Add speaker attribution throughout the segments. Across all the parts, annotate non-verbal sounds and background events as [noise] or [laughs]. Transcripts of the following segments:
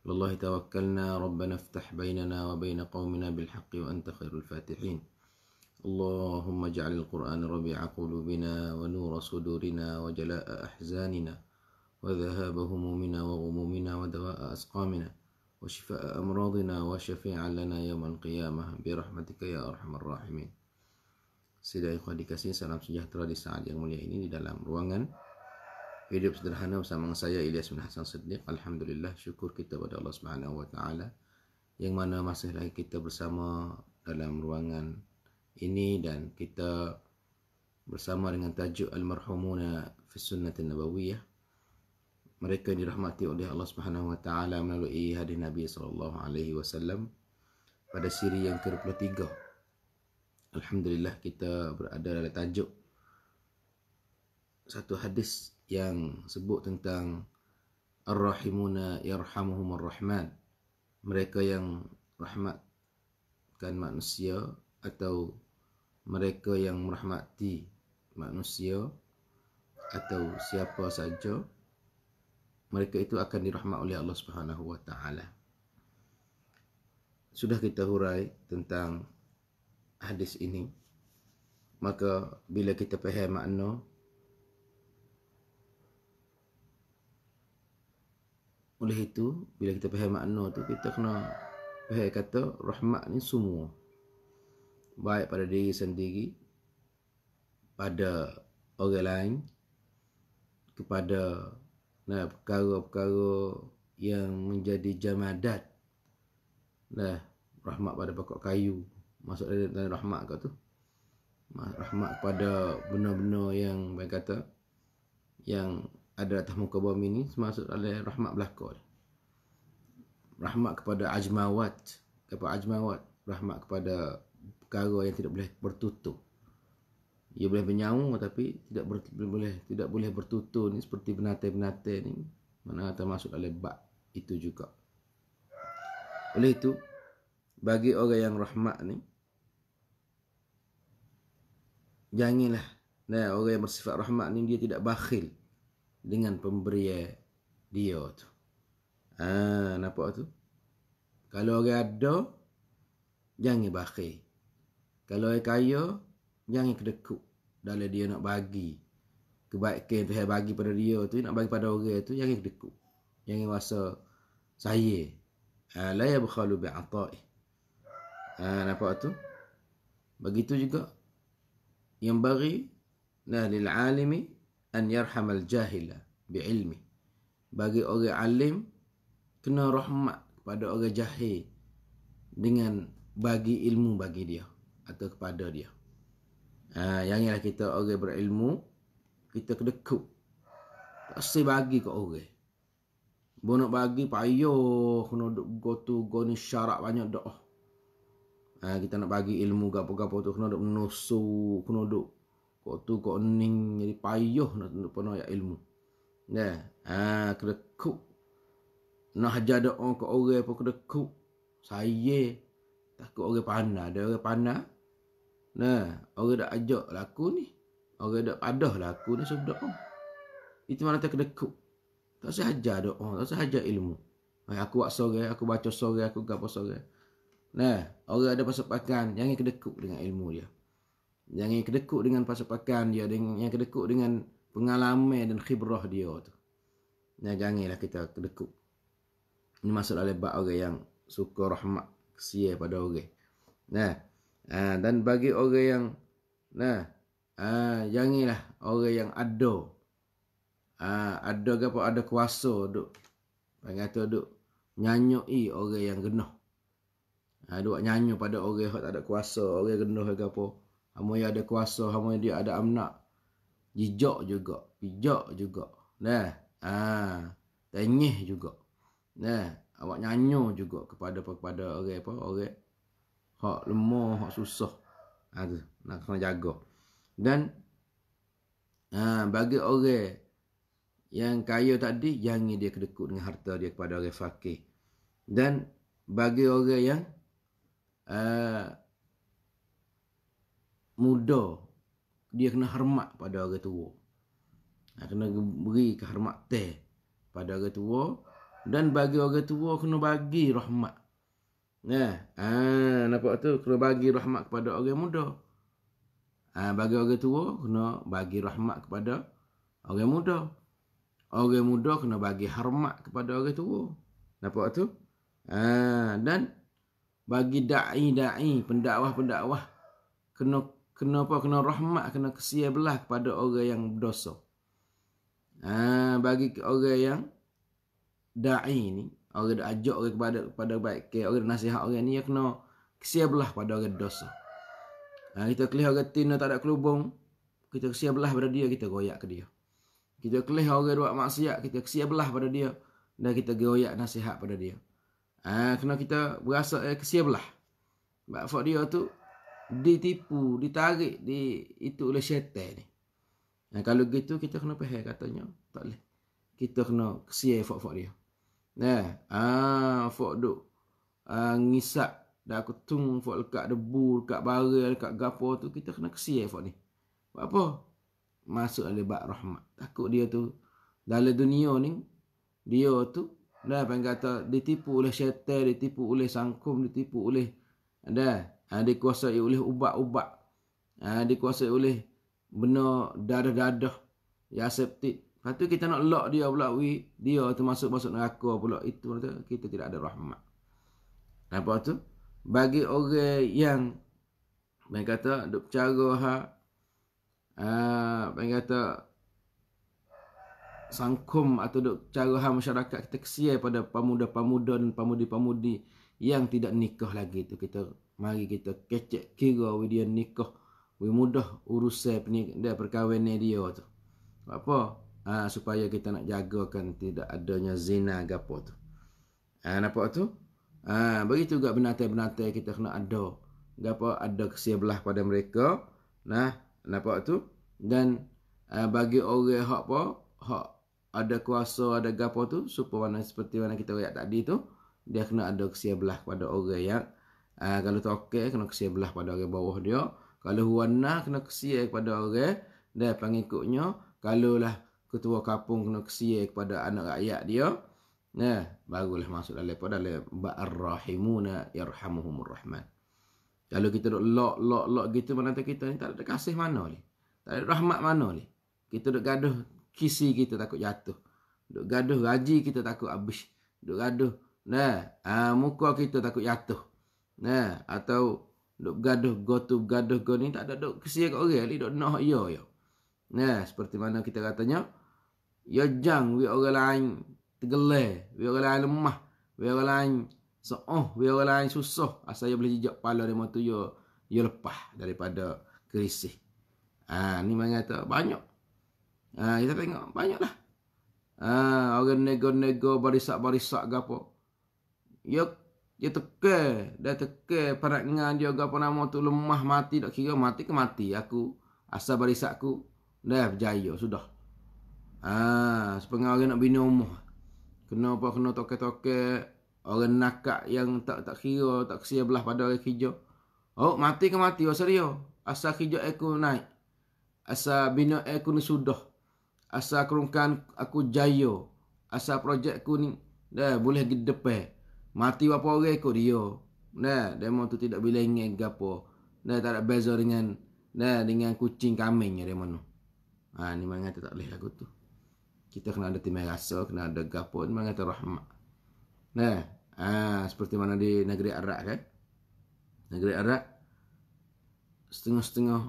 Speaker 1: والله الله توكلنا ربنا افتح بيننا وبين قومنا بالحق وأنت خير الفاتحين اللهم اجعل القرآن ربيع قلوبنا ونور صدورنا وجلاء أحزاننا وذهاب همومنا وغمومنا ودواء أسقامنا وشفاء أمراضنا وشفيعا لنا يوم القيامة برحمتك يا أرحم الراحمين Sidai ikhwah dikasih salam sejahtera di saat yang mulia ini di dalam ruangan hidup sederhana bersama saya Ilyas bin Hassan Siddiq. Alhamdulillah syukur kita kepada Allah Subhanahu Wa Taala yang mana masih lagi kita bersama dalam ruangan ini dan kita bersama dengan tajuk almarhumuna fi sunnatin nabawiyah. Mereka dirahmati oleh Allah Subhanahu Wa Taala melalui hadis Nabi sallallahu alaihi wasallam pada siri yang ke-23. Alhamdulillah kita berada dalam tajuk satu hadis yang sebut tentang Ar-Rahimuna Yarhamuhum Ar-Rahman Mereka yang rahmatkan manusia Atau mereka yang merahmati manusia Atau siapa saja Mereka itu akan dirahmat oleh Allah Subhanahu Sudah kita hurai tentang hadis ini Maka bila kita faham makna Oleh itu, bila kita faham makna tu, kita kena faham kata rahmat ni semua. Baik pada diri sendiri, pada orang lain, kepada nah perkara-perkara yang menjadi jamadat. Nah, rahmat pada pokok kayu. Masuk dalam rahmat kau tu. Rahmat pada benda-benda yang baik kata yang ada atas muka bumi ni semasa oleh rahmat berlaku rahmat kepada ajmawat kepada ajmawat rahmat kepada perkara yang tidak boleh bertutup ia boleh bernyawa tapi tidak ber, boleh tidak boleh bertutur ni seperti benate-benate ni mana termasuk oleh bak itu juga oleh itu bagi orang yang rahmat ni janganlah nah orang yang bersifat rahmat ni dia tidak bakhil dengan pemberi dia tu. Ha, nampak tu? Kalau orang ada, jangan bakir. Kalau orang kaya, jangan kedekuk dalam dia nak bagi. Kebaikan yang Tuhan bagi pada dia tu, nak bagi pada orang tu, jangan kedekuk. Jangan rasa saya. Ha, la ya bukhalu bi'atai. Ha, nampak tu? Begitu juga. Yang bagi, nah lil alimi, an yarhamal jahila bi'ilmi bagi orang alim kena rahmat kepada orang jahil dengan bagi ilmu bagi dia atau kepada dia ha, yang ialah kita orang berilmu kita kedekut tak sesuai bagi ke orang Bu bagi payoh. kena duk go tu go ni syarat banyak doh ha, kita nak bagi ilmu gapo-gapo tu kena duk menusu kena duk kau tu kau ening jadi payoh nak tunduk penuh ayat ilmu. Ya. Ha, kena kuk. Nak hajar doa ke orang pun kena kuk. Saya takut orang panah. Ada orang panah. Nah, orang dah ajak laku ni. Orang dah padah laku ni sudah pun, Itu mana tak kena kuk. Tak usah hajar doa. Tak usah hajar ilmu. Ay, eh, aku buat sore. Aku baca sore. Aku gapa sore. Nah, orang ada pasal pakan. Jangan kena kuk dengan ilmu dia. Ya. Yang yang kedekut dengan pasapakan dia dengan yang kedekut dengan pengalaman dan khibrah dia tu. Nah janganlah kita kedekut. Ini masuk oleh bab orang yang suka rahmat kesian pada orang. Nah. Ah, dan bagi orang yang nah ah, janganlah orang yang ada ah ada apa ada kuasa duk mengata duk nyanyoi orang yang genah. Ha, duk nyanyo pada orang yang tak ada kuasa, orang yang genah ke apa. Hamba yang ada kuasa, hamba yang dia ada amna, jijok juga, pijak juga. Nah, ha. Tenyih juga. Nah, awak nyanyo juga kepada kepada orang apa? Orang hak lemah, hak susah. Ha tu, nak kena jaga. Dan ha, bagi orang yang kaya tadi, jangan dia kedekut dengan harta dia kepada orang fakir. Dan bagi orang yang ha, muda dia kena hormat pada orang tua. Ha, kena beri kehormatan pada orang tua dan bagi orang tua kena bagi rahmat. Nah, ha, nampak tu kena bagi rahmat kepada orang muda. Ha, bagi orang tua kena bagi rahmat kepada orang muda. Orang muda kena bagi hormat kepada orang tua. Nampak tu? Ha, dan bagi da'i-da'i, pendakwah-pendakwah kena kena apa kena rahmat kena kesia belah kepada orang yang berdosa ha, bagi orang yang dai ni orang dak ajak orang kepada kepada baik ke orang nasihat orang ni ya kena kesia belah pada orang berdosa ha, kita kelih orang tina tak ada kelubung kita kesia belah pada dia kita goyak ke dia kita kelih orang buat maksiat kita kesia belah pada dia dan kita goyak nasihat pada dia ha, kena kita berasa eh, kesia belah sebab dia tu ditipu, ditarik di itu oleh syaitan ni. Nah, kalau gitu kita kena faham katanya. Tak boleh. Kita kena kesian fok-fok dia. Nah, ah fok duk ah, ngisap dan aku tung fok dekat debu, dekat barang, dekat gapo tu kita kena kesian fok ni. Buat apa? Masuk oleh bak rahmat. Takut dia tu dalam dunia ni dia tu dah pengen kata ditipu oleh syaitan, ditipu oleh sangkum, ditipu oleh ada ha, dikuasai oleh ubat-ubat ha, dikuasai oleh benda dadah-dadah yang septik lepas tu kita nak lock dia pula we, dia termasuk masuk masuk neraka pula itu kita tidak ada rahmat nampak tu bagi orang yang main kata duk cara ha ah kata sangkum atau duk cara ha masyarakat kita kesian pada pemuda-pemuda dan pemudi-pemudi yang tidak nikah lagi tu kita mari kita kecek kira dia nikah we mudah urusan dia perkahwinan dia tu apa ha, supaya kita nak jagakan tidak adanya zina gapo tu ha, nampak tu ha, begitu juga benate-benate kita kena ada gapo ada kesebelah pada mereka nah nampak tu dan uh, bagi orang hak apa hak ada kuasa ada gapo tu supaya seperti mana kita lihat tadi tu dia kena ada kesia belah pada orang yang uh, ah, kalau tak okey kena kesia belah pada orang bawah dia kalau huana kena kesia kepada orang dia pengikutnya kalau lah ketua kampung kena kesia kepada anak rakyat dia nah barulah masuk dalam pada dalam rahimuna yarhamuhumur rahman kalau kita duk lok lok lok gitu mana tak kita ni tak ada kasih mana ni tak ada rahmat mana ni kita duk gaduh kisi kita takut jatuh duk gaduh gaji kita takut habis duk gaduh Nah, uh, muka kita takut jatuh Nah, atau duk gaduh gotu gaduh go ni tak ada duk kesia kat orang ali duk noh yo yo ne seperti mana kita katanya yo jang wi orang lain tegelah wi orang lain lemah wi orang lain seoh wi orang lain susah asal yo boleh jejak pala dia tu yo yo lepas daripada krisis ha ni mengata banyak ha kita tengok banyaklah ha orang nego-nego barisak-barisak gapo Ya ya tekel, dah teke. parat ngan dia gapo nama tu lemah mati tak kira mati ke mati aku. Asal barisak aku dah berjaya sudah. Ah, sepengah orang nak bina rumah. Kena apa kena toke-toke orang nakak yang tak tak kira tak kesia belah pada orang kerja. Oh, mati ke mati, oh, serius. Asal kerja aku naik. asa bina aku ni sudah. asa kerungkan aku jaya. asa projek aku ni dah boleh gede depan. Mati berapa orang ikut dia. Nah, demo tu tidak boleh ingat gapo. Nah, tak ada beza dengan nah dengan kucing kambing ya demo tu. Ha, ni memang kata tak boleh lagu tu. Kita kena ada timah rasa, kena ada gapo, memang kata rahmat. Nah, ha, seperti mana di negeri Arab kan? Negeri Arab setengah-setengah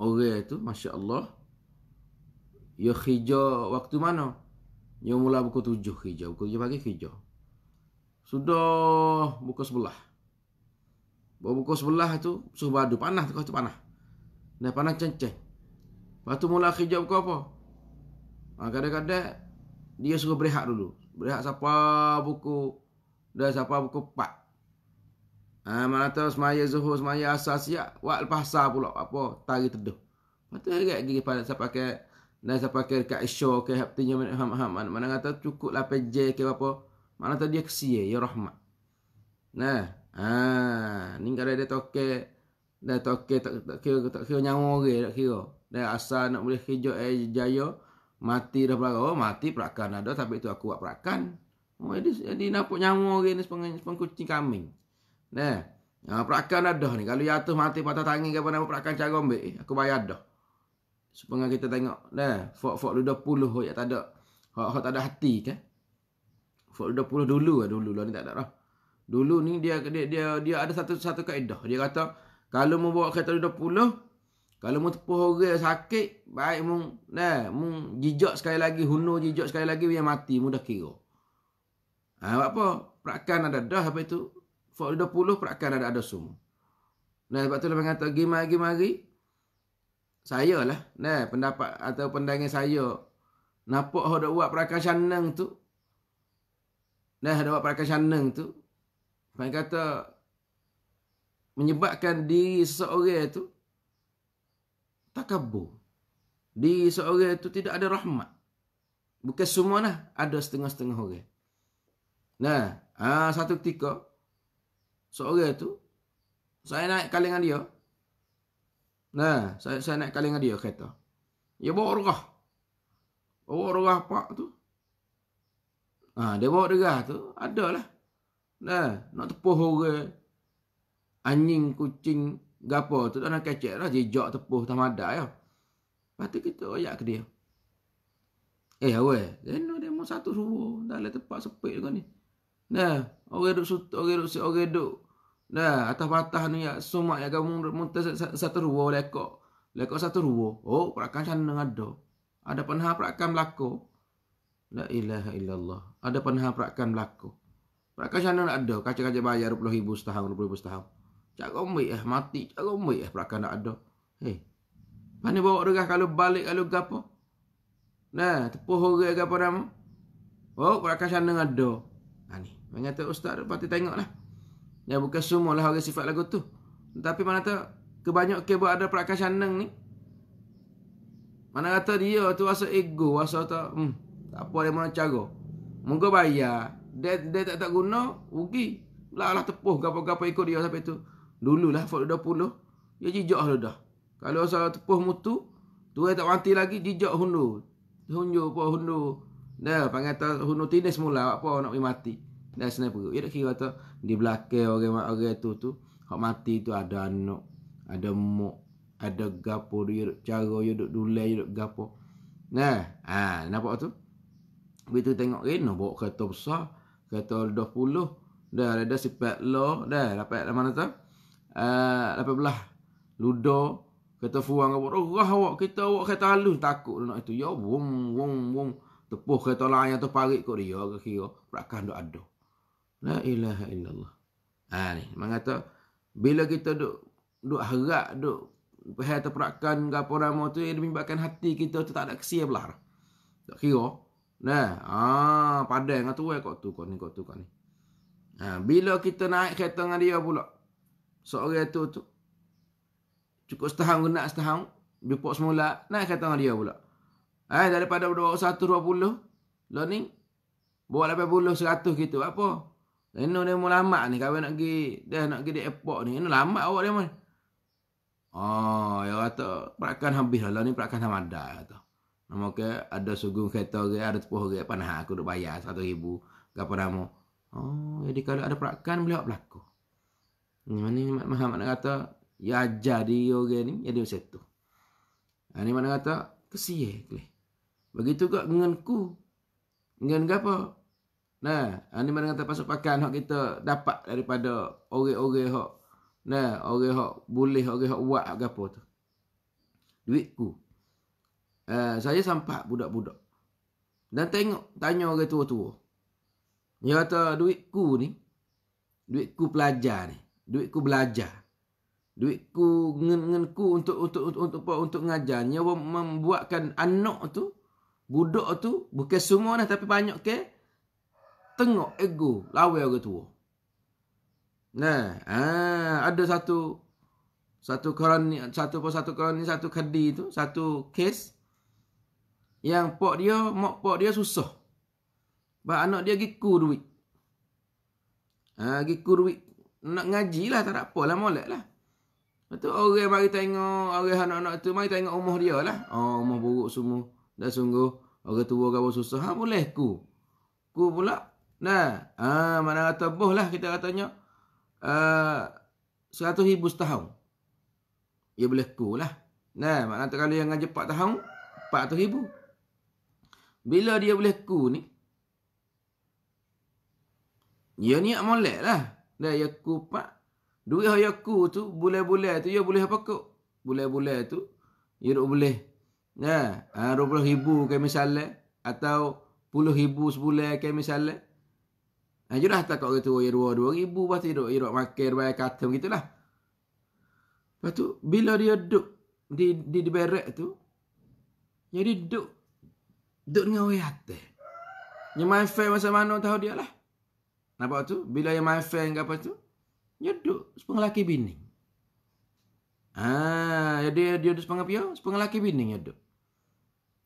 Speaker 1: orang itu masya-Allah Yo hijau waktu mana? Yo mula pukul 7 hijau, pukul 7 pagi hijau sudah buku sebelah. Bawa buka sebelah tu suhu badu panas tu panah? Dah panah cenceng. Batu tu mula hijab kau apa? Ha, ah, kadang-kadang dia suruh berehat dulu. Berehat siapa buku dah siapa buku pak? Ah ha, mana tahu semaya zuhur semaya asar siap buat lepas asar pula apa tarik teduh. Patut agak gigi pada siapa pakai dan siapa pakai dekat isyak ke hatinya mana mana kata cukup lah pejek ke -apa. Mana tadi kesia ya rahmat. Nah, ha, ni kada dia toke dah toke tak tak kira tak kira nyawa orang tak kira. Dan asal nak boleh kerja eh, jaya mati dah pula oh, mati perakan ada tapi itu aku buat perakan. Oh, jadi jadi nampak nyawa orang ni sepeng kucing kambing. Nah, ha, perakan ada ni kalau jatuh mati patah tangan ke apa nama perakan cara ambil eh, aku bayar dah. Sepengah kita tengok nah, fok-fok 20 yang tak ada. Hak-hak tak ada hati kan. Sebab dia puluh dulu lah dulu lah ni tak ada lah. Dulu ni dia dia dia, dia ada satu satu kaedah. Dia kata kalau mau bawa kereta dah puluh, kalau mau tepuh orang sakit, baik mu nah, mu jijok sekali lagi, hunur jijok sekali lagi biar mati mudah kira. Ha, apa? Perakan ada dah apa itu? Sebab dia puluh, perakan ada ada semua. Nah, sebab tu dia kata gimari-gimari. Saya lah, nah, pendapat atau pandangan saya. Nampak orang buat perakan senang tu, Nah, dapat pada kashaneng tu. Pai kata menyebabkan di seseorang tu takabur. Di seseorang itu tidak ada rahmat. Bukan semua lah, ada setengah-setengah orang. Nah, ha, satu ketika seorang itu saya naik kalengan dia. Nah, saya, saya naik kalengan dia kereta. Dia ya, bawa rugah. Bawa rugah pak tu. Ha, dia bawa deras tu, ada lah. Dah, nak tepuh orang. Anjing, kucing, gapo tu tak nak kecek lah. Jejak tepuh tak madak ya. Lah. Lepas tu kita royak ke dia. Eh, awal. Dia nak demo satu suruh. Dah lah tempat sepik juga ni. Dah, orang duduk sutuk, orang duduk sutuk, orang duduk. Dah, atas patah ni, yak, sumak yang kamu muntah satu ruang lekok. Lekok satu ruang. Oh, perakan sana ada. Ada pernah perakan berlaku. La ilaha illallah ada pernah perakan berlaku. Perakan sana nak ada, kaca-kaca bayar RM20,000 setahun, RM20,000 setahun. Cak gombik eh, mati. Cak gombik eh, perakan nak ada. Hei, eh, mana bawa regah kalau balik, kalau gapo? Nah, tepuh orang ke apa nama? Oh, perakan sana ada. Ha ni, mengata ustaz, patut tengok lah. Ya, bukan semua lah orang sifat lagu tu. Tapi mana tahu, kebanyak ke buat ada perakan sana ni. Mana kata dia tu rasa ego, rasa tak, hmm, tak apa dia mana cara. Moga bayar. Dia, dia tak, tak guna, rugi. Lah lah tepuh gapa-gapa ikut dia sampai tu. lah. Dululah Ford 20. Dia jijak lah dah. Kalau asal tepuh mutu, tu dia tak mati lagi, jijak hundu. Hundu apa hundu. Dah panggil tak hundu tindih semula apa nak pergi mati. Dah senang perut. Dia kira tu di belakang orang-orang tu tu. Hak mati tu ada anak, ada muk, ada gapo dia duduk cara dia duduk dulai duduk gapo. Nah, ha, nampak tu? Kita tengok kena eh, bawa kereta besar Kereta puluh, Dah ada dah sepat lo Dah dapat mana tu eh, Dapat uh, belah Luda Kereta fuang ke bawa Rah awak kita awak kereta halus Takut nak itu Ya wong wong wong Tepuh kereta layan tu parik kot dia ke kira Perakan duk ada La ilaha illallah Ha ni Mengata Bila kita duk Duk harap duk Perhatian perakan Gapur nama tu Yang menyebabkan hati kita tu tak ada kesia belah Tak kira Nah, Ah, padan dengan lah tuai eh, kok tu kok ni kok tu kok ni. Ha, bila kita naik kereta dengan dia pula. Seorang tu tu. Cukup setahun guna setahun. Jumpa semula. Naik kereta dengan dia pula. Eh, daripada 21, 20. Lalu ni. Buat puluh 100 gitu. Apa? Ini dia mau lama ni. kau nak pergi. Dia nak pergi di airport ni. Ini lama awak dia mau. Oh, ah, ya kata. Perakan habis lah. ni perakan sama ada. Kata. Nama ke ada sugung kereta ke ada tepuh ke panah aku duk bayar satu ribu apa nama. Oh, jadi kalau ada perakan boleh buat berlaku. Ini mana ni Muhammad nak kata ya ajar dia orang ni jadi ya, macam tu. Ini ha, mana kata kesiye kli. Begitu kak dengan ku. Dengan apa? Nah, ini ha, mana kata pasal pakan hak kita dapat daripada orang-orang hak. Nah, orang hak boleh orang hak buat apa tu. Duit ku. Uh, saya sampah budak-budak. Dan tengok, tanya orang tua-tua. Dia kata, duitku ni, duitku pelajar ni, duitku belajar. Duitku ngen ku untuk untuk untuk untuk apa untuk ngajar. Dia membuatkan anak tu, budak tu bukan semua dah tapi banyak ke tengok ego lawa orang tua. Nah, ah, ada satu satu koran satu satu koran satu kadi tu, satu case yang pok dia, mak pok dia susah. Sebab anak dia pergi ku duit. Ha, pergi ku duit. Nak ngaji lah, tak apa lah, molek lah. Lepas tu orang mari tengok, orang anak-anak tu mari tengok rumah dia lah. Oh, rumah buruk semua. Dah sungguh, orang tua kau susah. Ha, boleh ku. Ku pula. Nah, ha, mana kata boh lah kita katanya. Ha, uh, 100 ribu setahun. Ya boleh ku lah. Nah, maknanya kalau yang ngaji 4 tahun, 400 ribu. Bila dia boleh ku ni. Dia ya niat molek lah. Dan dia ya ku pak. Duit yang dia ku tu. Boleh-boleh tu. Dia ya boleh apa kau? Boleh-boleh tu. Dia duk boleh. Ya. Ha, RM20,000 ke misalnya. Atau puluh ribu sebulan ke misalnya. Ha, dia tak kau kata, oh, ya dua, dua ribu. Lepas tu, dia duk makan, dia bayar kata, begitulah. Lepas tu, bila dia duduk di, di, di berat tu, jadi duduk Duduk dengan orang hati. Yang main fair masa mana tahu dia lah. Nampak tu? Bila yang main fair yang apa tu? Dia duduk sepeng lelaki bini. Ah, ha, jadi ya dia dia duduk sepeng apa? Sepeng lelaki bini dia duduk.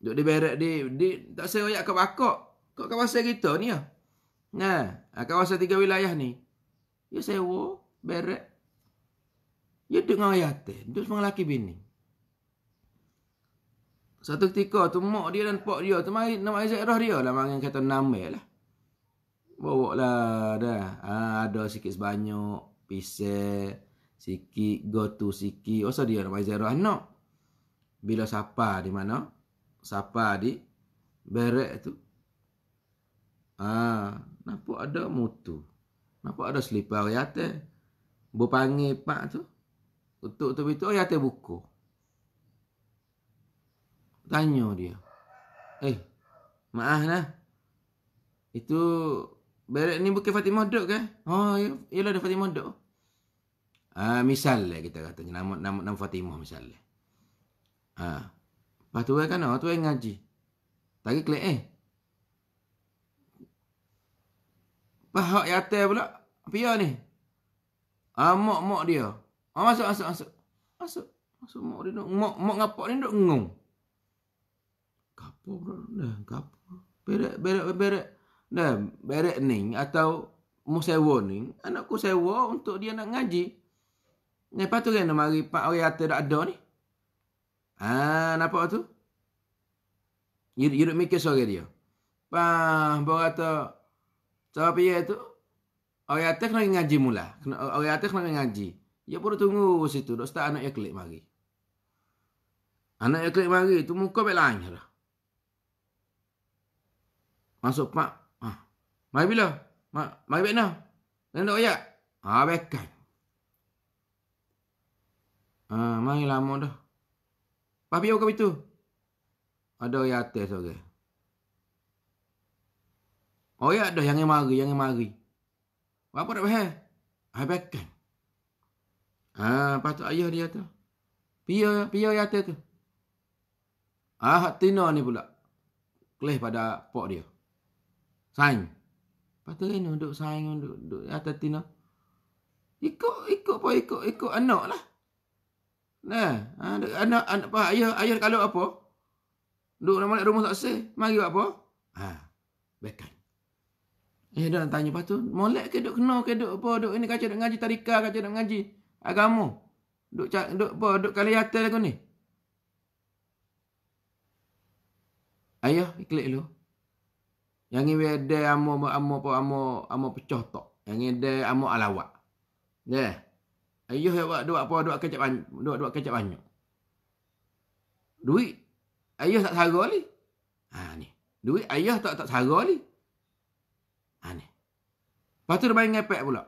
Speaker 1: Duduk di berak di, di tak saya royak ke bakok. Kat kawasan kita ni ya. Nah, ha, ha, kawasan tiga wilayah ni. Dia ya sewa berak. Dia ya duduk dengan orang yatim. Duduk sepeng lelaki bini. Satu ketika tu mak dia dan pak dia tu mari nama Zairah dia lah mangan kata nama lah. Bawa lah dah. Ha, ada sikit sebanyak. Pisah. Sikit. Gotu sikit. Masa dia nama Zairah nak. Bila siapa di mana? siapa di berek tu. Ah, ha, nampak ada mutu. Napa ada selipar yate. Bu panggil pak tu. Untuk tu itu teh buku tanya dia. Eh, maaf lah. Itu berat ni bukan Fatimah Dok ke? Oh, ya, iyalah ada Fatimah Dok. Ah, ha, uh, misalnya kita kata nama nama nama Fatimah misalnya. Ah. Ha. Uh. Lepas tu kan oh, tu yang ngaji. Tadi klik eh. Pahak yang atas pula. Pia ya ni. amok ha, mok dia. Ah, masuk, masuk, masuk. Masuk. Masuk mok dia. Mok, ngapak ni duk ngong. Kapur, bro? Dah, kapur. Berek, berek, berek. Dah, berek ni atau mu sewa ni. Anakku sewa untuk dia nak ngaji. Lepas tu kena mari pak orang kata ada ni. Ha, nampak tu? Yuduk mikir sore dia. Pah, bawa kata. Cara dia tu? Orang kata kena ngaji mula. Orang kata kena ngaji. Ya dia perlu tunggu situ. Dok start anak yang klik mari. Anak yang klik mari tu muka baik lain lah. Masuk pak. Ha. Ah, mari bila? Ma, mari bina. Dan nak ayat. Ha, ah, bekan. Ha, ah, mari lama dah. Pak biar kau itu. Ada yang atas orang. Okay. Oh ya, dah yang mari, yang mari. Apa nak bahas? Ha, bekan. Ha, patut ayah dia tu. Pia, pia yang tu. Ah, tina ni pula. Kelih pada pok dia. Sain, Lepas tu lain duduk saing, duduk, duduk atas tina. Ikut, ikut apa, ikut, ikut anak lah. Nah, anak, ha, anak, anak apa, ayah, ayah kalau apa? Duduk nak balik rumah tak sih, mari buat apa? Ha, bekan. Eh, dia nak tanya, lepas tu, molek ke duduk kenal ke duduk apa, duduk ini kaca duduk ngaji tarika kaca duduk ngaji agama. Duduk, cak duduk apa, duduk kali atas aku ni. Ayah, iklik dulu. Yang ini ada amo amo amo amo pecah tok. Yang ini ada amo alawak. Ya. Yeah. Ayuh ya buat dua apa dua kecap banyak. Dua dua kecap banyak. Duit ayuh tak sara ni. Ha ni. Duit ayuh tak tak sara ni. Ha ni. Pastu dia main ngepek pula.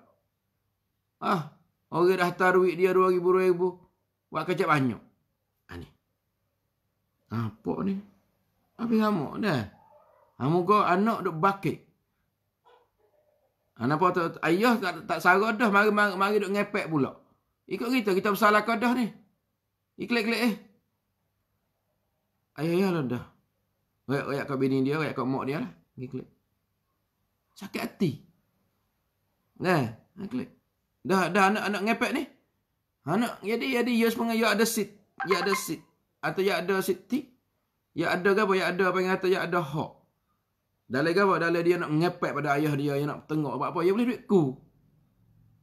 Speaker 1: Ah, ha, orang dah hantar duit dia 2000 2000 buat kecap banyak. Ha ni. Apa ni? Apa ngamuk dah? Ah, muka anak duk bakit. Ha, nampak tu, ayah tak, tak sarah dah, mari, mari, mari duk ngepek pula. Ikut kita, kita bersalah lakar dah ni. Iklik-klik eh. Ayah-ayah lah dah. Rakyat-rakyat kat bini dia, rakyat kat mak dia lah. Iklik. Sakit hati. Dah, ah, iklik. Dah, dah anak-anak ngepek ni. Anak, jadi, jadi, yes ya sepengar, you ya ada sit. ya ada sit. Atau ya ada sit. ya ada ke apa? You ya ada apa yang kata, you ada hok. Dalam gawa, dalam dia nak mengepek pada ayah dia, yang nak tengok apa-apa, dia boleh duit ku.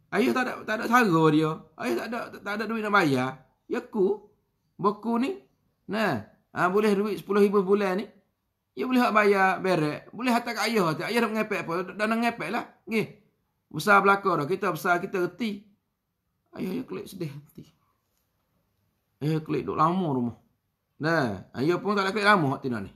Speaker 1: Ayah tak ada tak ada cara dia. Ayah tak ada tak ada duit nak bayar. Ya ku. Beku ni. Nah, ha, boleh duit 10,000 bulan ni. Ya boleh nak bayar berek. Boleh hantar ke ayah. Tak ayah nak mengepek apa. Dah nak mengepek lah. Okay. Besar belakang dah. Kita besar, kita reti. Ayah ya klik sedih hati. Ayah klik duduk lama rumah. Nah, ayah pun tak ada klik lama hati ni.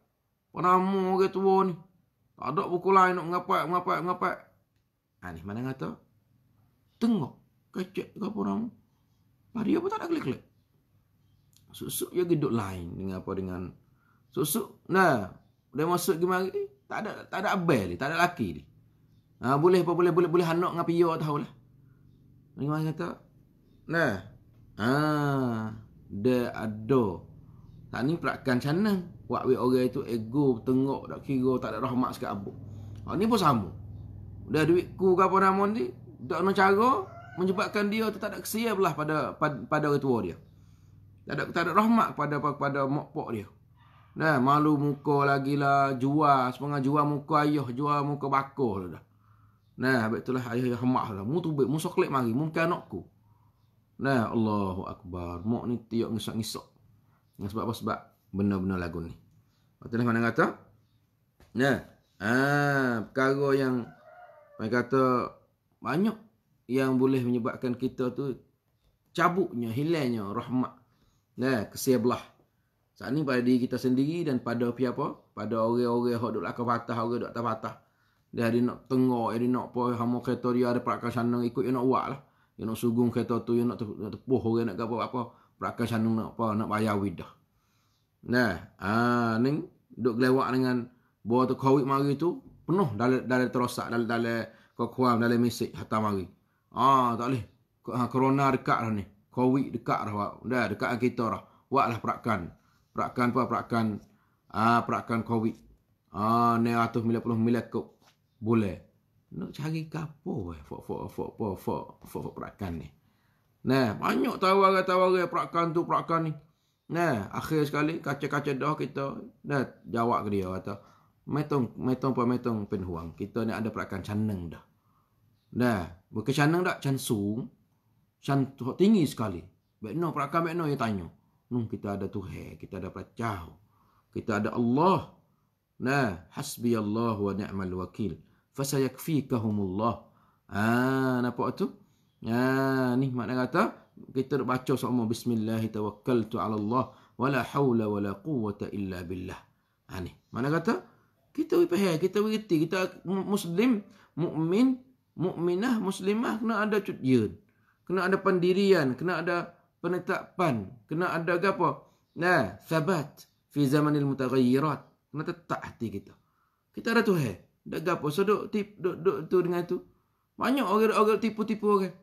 Speaker 1: Peramu orang tua ni. Tak ada buku lain nak ngapak, ngapak, ngapak. Anis ah, mana kata? Tengok. Kecek ke peramu. Pada pun tak ada kelek-kelek. Susuk dia geduk lain dengan apa dengan susuk. Nah, dia masuk gimana ni? Tak ada tak ada abel ni, tak ada laki ni. Ha, boleh apa boleh boleh boleh anak dengan lah. tahulah. Bagaimana kata? Nah. Ha, dia ada. Tak ni perakan sana buat wei orang itu ego tengok tak kira tak ada rahmat sekat abu. Ha ni pun sama. Dah duit ku ke apa nama ni, tak ada cara menyebabkan dia tu tak ada kesian belah pada pada, pada orang tua dia. Tak ada tak ada rahmat pada pada, pada mak pak dia. Nah, malu muka lagi lah jual, sepengah jual muka ayah, jual muka bakoh lah dah. Nah, habis itulah ayah yang hemak lah. Mu tubik, mu soklik mari, mu bukan anakku. Nah, Allahu Akbar. Mak ni tiap ngisak-ngisak. Sebab apa? Sebab benar-benar lagu ni. Patutlah mana kata Ya Haa Perkara yang Mereka kata Banyak Yang boleh menyebabkan kita tu cabutnya Hilangnya Rahmat Ya Kesiablah Saat ni pada diri kita sendiri Dan pada siapa Pada orang-orang Yang duduk lakar patah Orang duduk tak patah Dia ada nak tengok Dia nak apa Hama kereta dia ada perakan sana Ikut dia nak buat lah Dia nak sugung kereta tu Dia nak tepuh Orang nak apa-apa Perakan sana nak apa Nak bayar widah Nah, ah ha, ning duk gelewak dengan buah tu covid mari tu penuh dari dari terosak dari dari kokuam dari misik hatta mari. Ah tak leh. Ha, corona dekat dah ni. Covid dekat dah. Dah dekat kita dah. Buatlah perakan. Perakan apa? Perakan ah ha, perakan covid. Ah ni ratus mila puluh mila boleh. Nak cari kapo eh. Fok fok fok fok fok fok perakan ni. Nah, banyak tawaran-tawaran perakan tu perakan ni. Nah, akhir sekali kaca-kaca dah kita dah jawab ke dia kata, "Metong, metong pa metong pen huang. Kita ni ada perakan canang dah." Nah, bukan canang dah, cansung. Can tinggi sekali. Baik no perakan baik no tanya. Nung kita ada Tuhan, kita ada pelacau. Kita ada Allah. Nah, hasbi Allah wa ni'mal wakil. Fasayakfikahumullah. Ah, nampak tu? Ah, ni makna kata kita baca sama bismillah tawakkaltu ala Allah wala haula wala quwwata illa billah ha ni mana kata kita wipah kita berhenti kita muslim mukmin mukminah muslimah kena ada cutyun kena ada pendirian kena ada penetapan kena ada apa nah sabat fi zamanil mutaghayyirat kena tetap hati kita kita ada tuhan dak apa sedok so, tip dok tu dengan tu banyak orang-orang tipu-tipu orang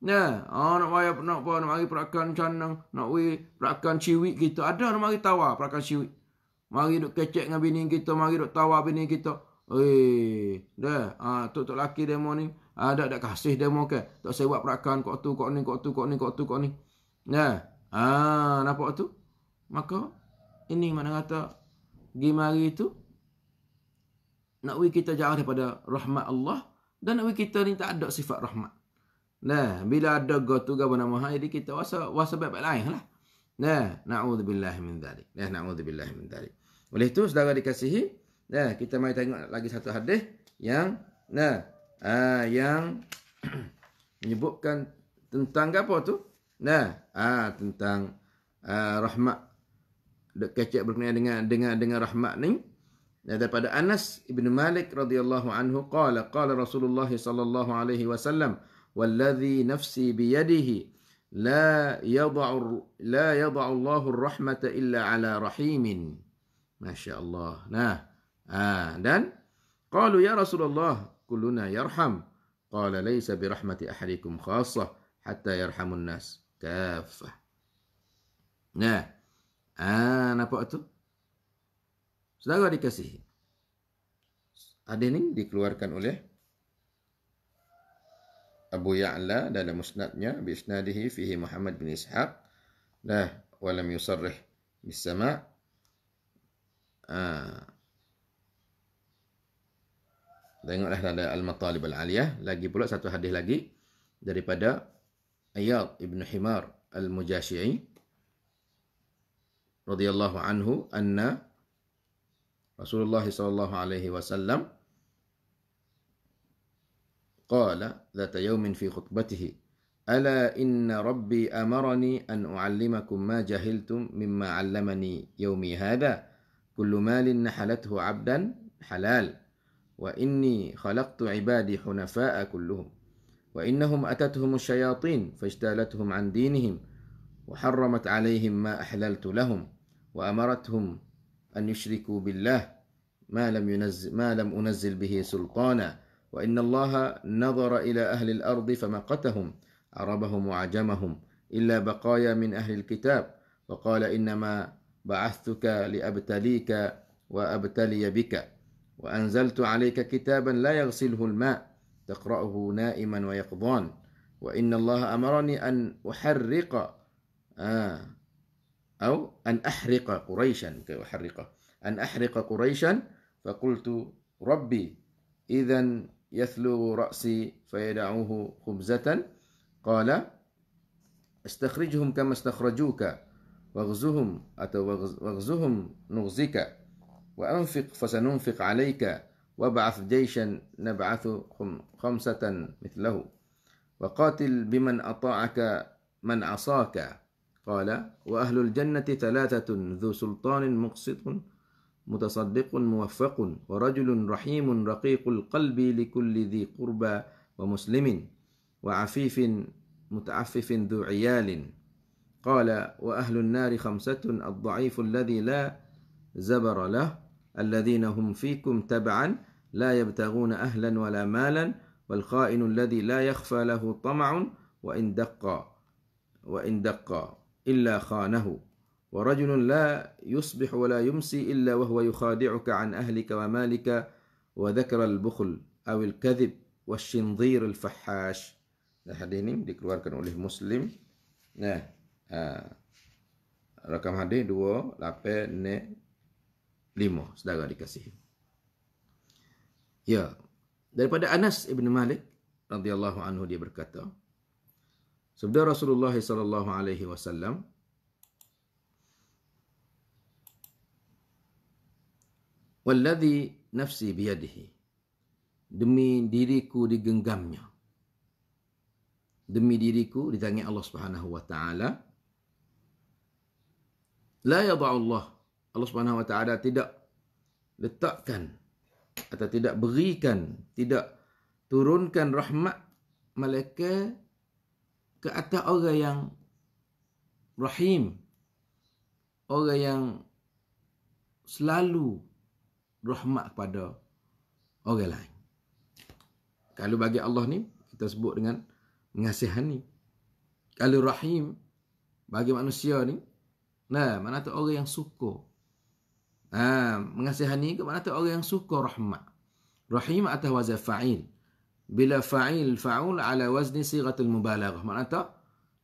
Speaker 1: Ya, yeah. nak wayap nak apa, nak mari perakan canang, nak wi perakan ciwi kita. Ada nak mari tawa perakan ciwi. Mari duk kecek dengan bini kita, mari duk tawa bini kita. Eh, dah, ah tok tok laki demo ni, ada ah, dak kasih demo ke? Tak saya buat perakan kok tu, kok ni, kok tu, kok ni, kok tu, kok ni. Ya. ah Ah, nampak tu? Maka ini mana kata gimari itu nak wi kita jauh daripada rahmat Allah dan nak wi kita ni tak ada sifat rahmat. Nah, bila ada got tu gapo nama hai kita wasa wasa bab lain lah. Nah, naudzubillah min dzalik. Nah, naudzubillah min dzalik. Oleh itu saudara dikasihi, nah kita mai tengok lagi satu hadis yang nah uh, yang [clears throat] menyebutkan tentang apa tu? Nah, ah uh, tentang uh, rahmat dek kecek berkenaan dengan dengan dengan rahmat ni nah, daripada Anas ibn Malik radhiyallahu anhu qala qala Rasulullah sallallahu alaihi wasallam والذي نفسي بيده لا يضع لا يضع الله الرحمة إلا على رحيم ما شاء الله نه آه dan قالوا يا رسول الله كلنا يرحم قال ليس برحمة أحدكم خاصة حتى يرحم الناس كافة nah آه nampak tu saudara dikasihi hadis ini dikeluarkan oleh Abu Ya'la dalam musnadnya bi isnadihi fihi Muhammad bin Ishaq lah wa lam yusarrih bis sama' ah. Tengoklah dalam Al-Matalib Al-Aliyah lagi pula satu hadis lagi daripada Ayyad ibn Himar Al-Mujashi'i radhiyallahu anhu anna Rasulullah sallallahu alaihi wasallam قال ذات يوم في خطبته ألا إن ربي أمرني أن أعلمكم ما جهلتم مما علمني يومي هذا كل مال نحلته عبدا حلال وإني خلقت عبادي حنفاء كلهم وإنهم أتتهم الشياطين فاجتالتهم عن دينهم وحرمت عليهم ما أحللت لهم وأمرتهم أن يشركوا بالله ما لم, ينزل ما لم أنزل به سلطانا وإن الله نظر إلى أهل الأرض فمقتهم عربهم وعجمهم إلا بقايا من أهل الكتاب وقال إنما بعثتك لأبتليك وأبتلي بك وأنزلت عليك كتابا لا يغسله الماء تقرأه نائما ويقظان وإن الله أمرني أن أحرق آه أو أن أحرق قريشا كي أن أحرق قريشا فقلت ربي إذا يثلو رأسي فيدعوه خبزة قال استخرجهم كما استخرجوك واغزهم أتو واغزهم نغزك وأنفق فسننفق عليك وابعث جيشا نبعث خمسة مثله وقاتل بمن أطاعك من عصاك قال وأهل الجنة ثلاثة ذو سلطان مقسط متصدق موفق ورجل رحيم رقيق القلب لكل ذي قربى ومسلم وعفيف متعفف ذو عيال قال وأهل النار خمسة الضعيف الذي لا زبر له الذين هم فيكم تبعا لا يبتغون أهلا ولا مالا والخائن الذي لا يخفى له طمع وإن دقا وإن دقا إلا خانه ورجل لا يصبح ولا يمسي إلا وهو يخادعك عن أهلك ومالك وذكر البخل أو الكذب والشنظير الفحاش Nah, hadis ini dikeluarkan oleh Muslim. Nah, ha, rakam hadis 2, 8, 6, 5. Saudara dikasih. Ya. Daripada Anas ibn Malik radhiyallahu anhu dia berkata, Sabda Rasulullah sallallahu alaihi wasallam, Walladhi nafsi biyadihi. Demi diriku digenggamnya. Demi diriku ditanya Allah Subhanahu wa taala. La yada'u Allah. Allah Subhanahu wa taala tidak letakkan atau tidak berikan, tidak turunkan rahmat malaikat ke atas orang yang rahim. Orang yang selalu rahmat kepada orang lain. Kalau bagi Allah ni kita sebut dengan mengasihani. Kalau rahim bagi manusia ni nah mana tu orang yang suka. Nah, ha, mengasihani ke mana tu orang yang suka rahmat. Rahim atau wazan fa'il. Bila fa'il fa'ul ala wazni al mubalaghah. Mana tu?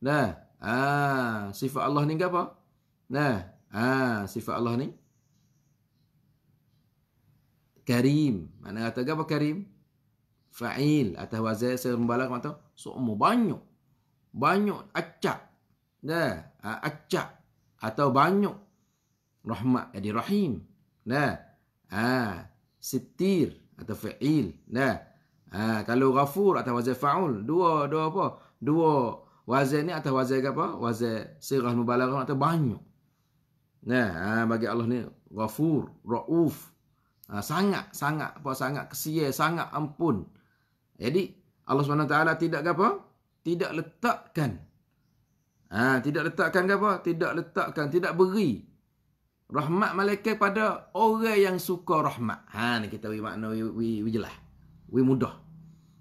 Speaker 1: Nah, ah sifat Allah ni ke apa? Nah, ah sifat Allah ni Karim. Mana kata apa Karim? Fa'il atau wazir sayur mubalak mata. So, banyak. Banyak. Acak. Dah. Ha, acak. Atau banyak. Rahmat. Jadi rahim. Dah. Ha. Sittir. Atau fa'il. Dah. Ha. Kalau ghafur atau wazir fa'ul. Dua. Dua apa? Dua. Wazir ni atau wazir apa? Wazir sayur mubalak atau banyak. Nah, ha, bagi Allah ni ghafur, ra'uf, Ha, sangat sangat apa sangat kesia sangat ampun jadi Allah SWT tidak apa tidak letakkan ha, tidak letakkan apa tidak letakkan tidak beri rahmat malaikat pada orang yang suka rahmat ha ni kita we makna we, we, we jelas we mudah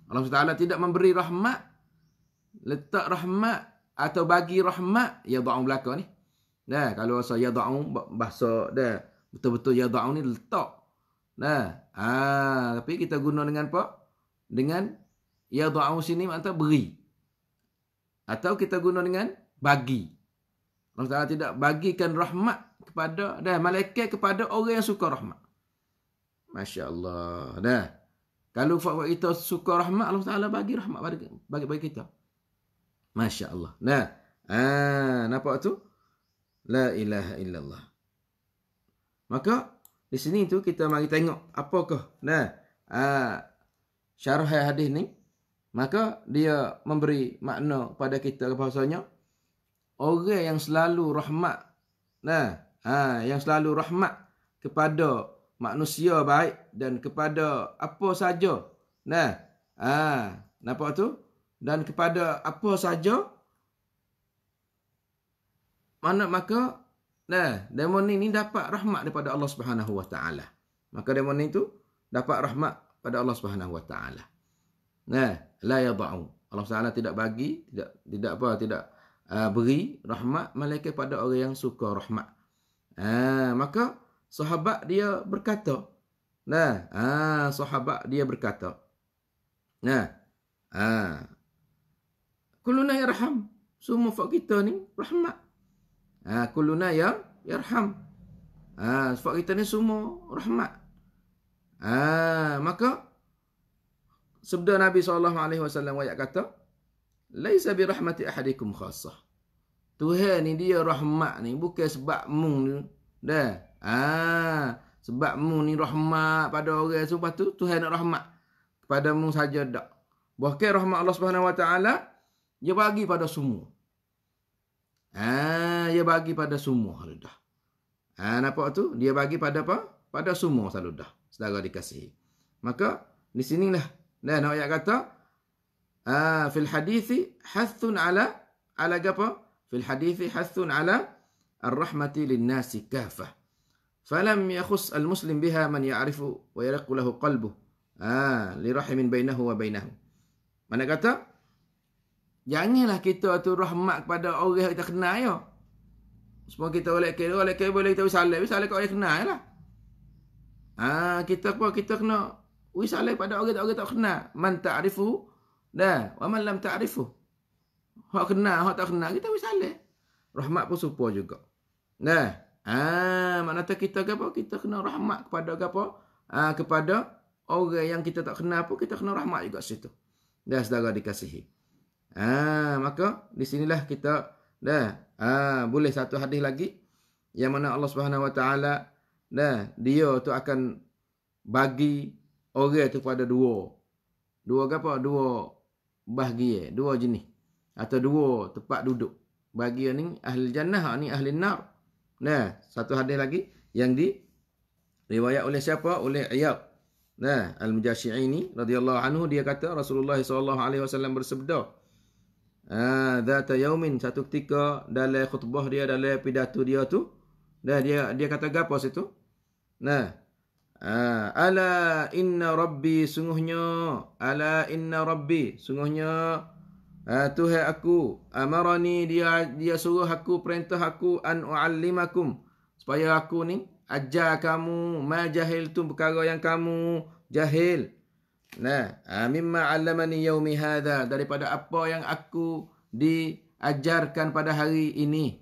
Speaker 1: Allah SWT tidak memberi rahmat letak rahmat atau bagi rahmat ya da'u belaka ni nah kalau saya da'u bahasa dah betul-betul ya da'u ni letak Nah, ah, tapi kita guna dengan apa? Dengan ya doa sini atau beri. Atau kita guna dengan bagi. Allah Ta'ala tidak bagikan rahmat kepada dah malaikat kepada orang yang suka rahmat. Masya Allah. Dah. Kalau fakwa kita suka rahmat, Allah Ta'ala bagi rahmat bagi, bagi, bagi kita. Masya Allah. Nah. Ah, ha, nampak tu? La ilaha illallah. Maka di sini tu kita mari tengok apakah nah uh, ah, syarah hadis ni. Maka dia memberi makna kepada kita bahasanya orang yang selalu rahmat nah ha yang selalu rahmat kepada manusia baik dan kepada apa saja nah ha nampak tu dan kepada apa saja mana maka Nah, demon ni ni dapat rahmat daripada Allah Subhanahu Wa Taala. Maka demon ni tu dapat rahmat pada Allah Subhanahu Wa Taala. Nah, la yadau. Allah Taala tidak bagi, tidak tidak apa, tidak uh, beri rahmat malaikat pada orang yang suka rahmat. Ah, maka sahabat dia berkata, nah, ah sahabat dia berkata. Nah, ah kuluna yarham. Semua fak kita ni rahmat. Ha, kuluna yang, yarham. Ha, sebab kita ni semua rahmat. Ha, maka sabda Nabi sallallahu alaihi wasallam ayat kata, "Laisa bi rahmati ahadikum khasah." Tuhan ni dia rahmat ni bukan sebab mu ni dah. Ha, sebab mu ni rahmat pada orang yang sebab tu Tuhan nak rahmat kepada mu saja dak. Bahkan rahmat Allah Subhanahu wa taala dia bagi pada semua. Ha, dia bagi pada semua saludah. Ha, nampak tu? Dia bagi pada apa? Pada semua saludah. Sedara dikasihi. Maka, di sinilah. Dan ayat kata, ha, Fil hadithi hathun ala, ala apa? Fil hadithi hathun ala, Ar-rahmati linnasi kafah. Falam yakhus al-muslim biha man ya'rifu wa yalaku lahu qalbuh. Ha, li bainahu wa bainahu. Mana kata? Janganlah kita tu rahmat kepada orang yang kita kenal ya. Semua kita boleh kira, boleh kira, boleh kita bersalah. Bersalah kat orang yang kenal ya lah. Ha, kita apa? Kita kena bersalah kepada orang yang tak kenal. Man ta'rifu. Dah. Wa man lam ta'rifu. Hak kenal, hak tak kenal. Kita bersalah. Rahmat pun serupa juga. Dah. Ha, mana tak kita ke apa? Kita kena rahmat kepada ke apa? Ha, kepada orang yang kita tak kenal pun kita kena rahmat juga situ. Dah sedara dikasihi. Ha, maka di sinilah kita dah ha, boleh satu hadis lagi yang mana Allah Subhanahu Wa Taala dah dia tu akan bagi orang tu kepada dua. Dua apa? Dua bahagia, dua jenis atau dua tempat duduk. Bagi ni ahli jannah, ha, ni ahli nar. Nah, satu hadis lagi yang di riwayat oleh siapa? Oleh Iyad. Nah, Al-Mujashi'i ni radhiyallahu anhu dia kata Rasulullah sallallahu alaihi wasallam bersabda, Ha, zata yaumin satu ketika dalam khutbah dia dalam pidato dia tu dah dia dia kata gapo itu. Nah. Uh, ala inna rabbi sungguhnya ala inna rabbi sungguhnya uh, Tuhan aku amarani dia dia suruh aku perintah aku an uallimakum supaya aku ni ajar kamu ma jahil tu perkara yang kamu jahil Nah, ha, mimma 'allamani yaumi hadza daripada apa yang aku diajarkan pada hari ini.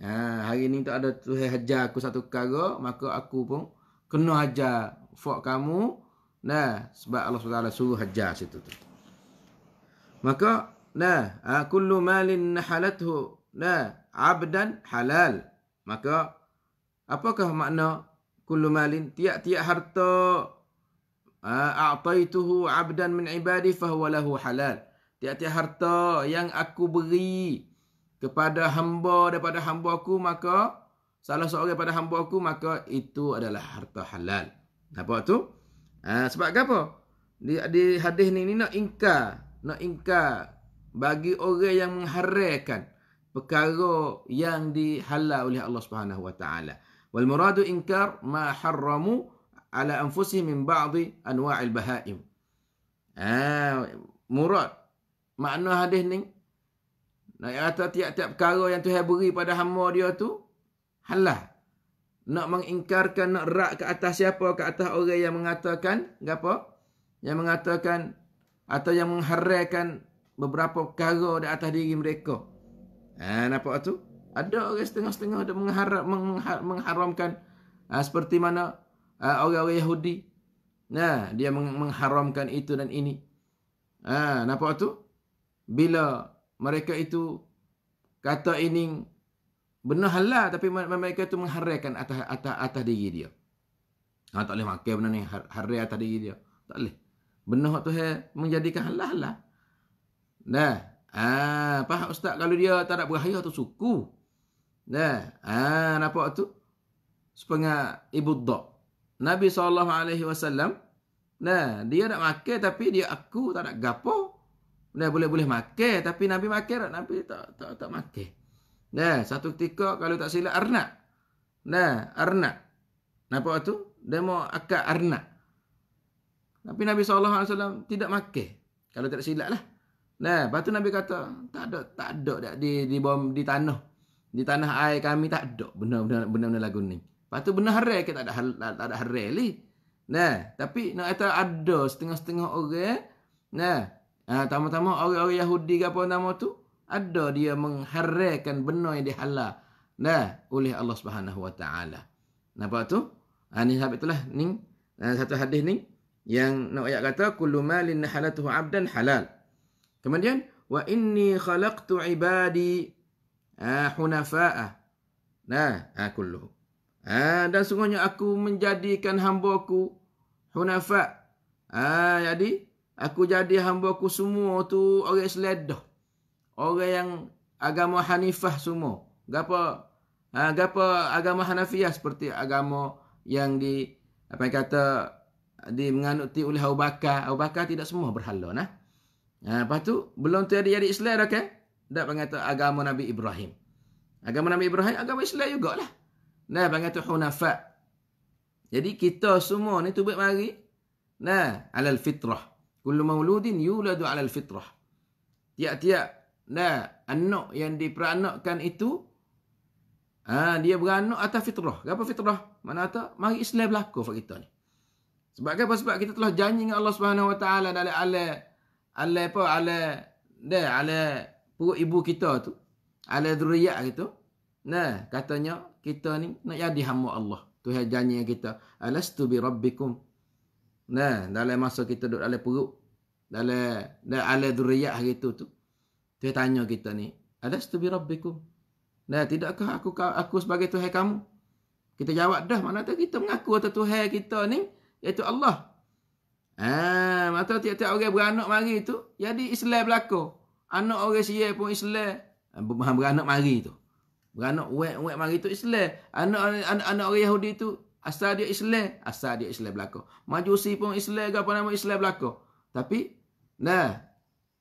Speaker 1: Ha, hari ini tak ada Tuhan hajar aku satu perkara, maka aku pun kena hajar fak kamu. Nah, sebab Allah SWT suruh hajar situ tu. Maka, nah, ha, kullu malin nahalathu nah 'abdan halal. Maka apakah makna kullu malin tiap-tiap harta Ah, a'taituhu abdan min ibadi fahuwa lahu halal. Tiap-tiap harta yang aku beri kepada hamba daripada hamba aku maka salah seorang daripada hamba aku maka itu adalah harta halal. Apa tu? Ha, sebab apa? Di, di hadis ni, ni nak ingkar. Nak ingkar bagi orang yang mengharakan perkara yang dihalal oleh Allah Subhanahu Wa Taala. Wal muradu inkar ma harramu ala anfusih min ba'di anwa'il baha'im. Ah, murad. Makna hadis ni. Nak kata tiap-tiap perkara yang Tuhan beri pada hamba dia tu. Halah. Nak mengingkarkan, nak rak ke atas siapa? Ke atas orang yang mengatakan. Apa? Yang mengatakan. Atau yang mengharakan beberapa perkara di atas diri mereka. Ah, nampak tu? Ada orang setengah-setengah ada mengharap, mengharap, mengharamkan. Ah, seperti mana Ha, orang-orang uh, Yahudi. Nah, ha, dia mengharamkan itu dan ini. Ah, uh, nampak tu? Bila mereka itu kata ini benar halal tapi mereka itu mengharamkan atas atas atas diri dia. Ha, tak boleh makan benda ni harai atas diri dia. Tak boleh. Benar tu he, menjadikan halal lah. Nah, ah, uh, faham ustaz kalau dia tak nak berhaya tu suku. Nah, ah, uh, nampak tu? Sepengah ibu dok. Nabi saw. Nah, dia nak makan tapi dia aku tak nak gapo. Dia boleh-boleh makan tapi Nabi makan tak? Nabi tak tak tak makan. Nah, satu ketika kalau tak silap Arnak. Nah, Arnak. Nampak tu? Dia mau akak Arnak. Tapi Nabi saw. tidak makan. Kalau tak silap lah. Nah, lepas Nabi kata, tak ada tak ada di di bom di tanah. Di tanah air kami tak ada benda-benda benda-benda lagu ni. Lepas tu benar harai ke tak ada hal, tak ada harai ni. Nah, tapi nak kata ada setengah-setengah orang nah, ah uh, tama-tama orang-orang Yahudi ke apa nama tu, ada dia mengharakan benda yang dihalal nah oleh Allah Subhanahu wa taala. Napa tu? Ah ni sampai itulah ni uh, satu hadis ni yang nak ayat kata kullu malin halatuhu abdan halal. Kemudian wa inni khalaqtu ibadi uh, hunafa'a. Nah, ah uh, Ha, dan sungguhnya aku menjadikan hamba ku hunafa. Ha, jadi aku jadi hamba ku semua tu orang seledah. Orang yang agama Hanifah semua. Gapa? Ha, gapa agama Hanafiah seperti agama yang di apa yang kata di menganuti oleh Abu Bakar. Abu Bakar tidak semua berhala nah. Ha, lepas tu belum terjadi jadi Islam dah kan? Dak mengata agama Nabi Ibrahim. Agama Nabi Ibrahim agama Islam jugalah. Nah, panggil tu hunafak. Jadi, kita semua ni tu buat mari. Nah, alal fitrah. Kullu mauludin yuladu alal fitrah. Tiap-tiap. Nah, anak yang diperanakkan itu. Ah, dia beranak atas fitrah. Apa fitrah? Mana tu? Mari Islam berlaku untuk kita ni. Sebab apa? Sebab kita telah janji dengan Allah Subhanahu Wa Taala dalam ala ala apa? Ala dah ala ibu kita tu. Ala duriyah Gitu. Nah, katanya kita ni nak jadi hamba Allah. Tuhan janji kita, alastu bi rabbikum. Nah, dalam masa kita duduk dalam perut, dalam dalam ala duriyah hari itu tu. Tuhan tanya kita ni, alastu bi rabbikum? Nah, tidakkah aku aku sebagai Tuhan kamu? Kita jawab dah, mana tu kita mengaku atau Tuhan kita ni iaitu Allah. Ah, mata tiap-tiap orang beranak mari tu, jadi Islam berlaku. Anak orang Syiah pun Islam. Ah, Berhang beranak mari tu. Beranak wek-wek mari tu Islam. Anak, anak anak orang Yahudi tu asal dia Islam, asal dia Islam belaka. Majusi pun Islam ke apa nama Islam belaka. Tapi nah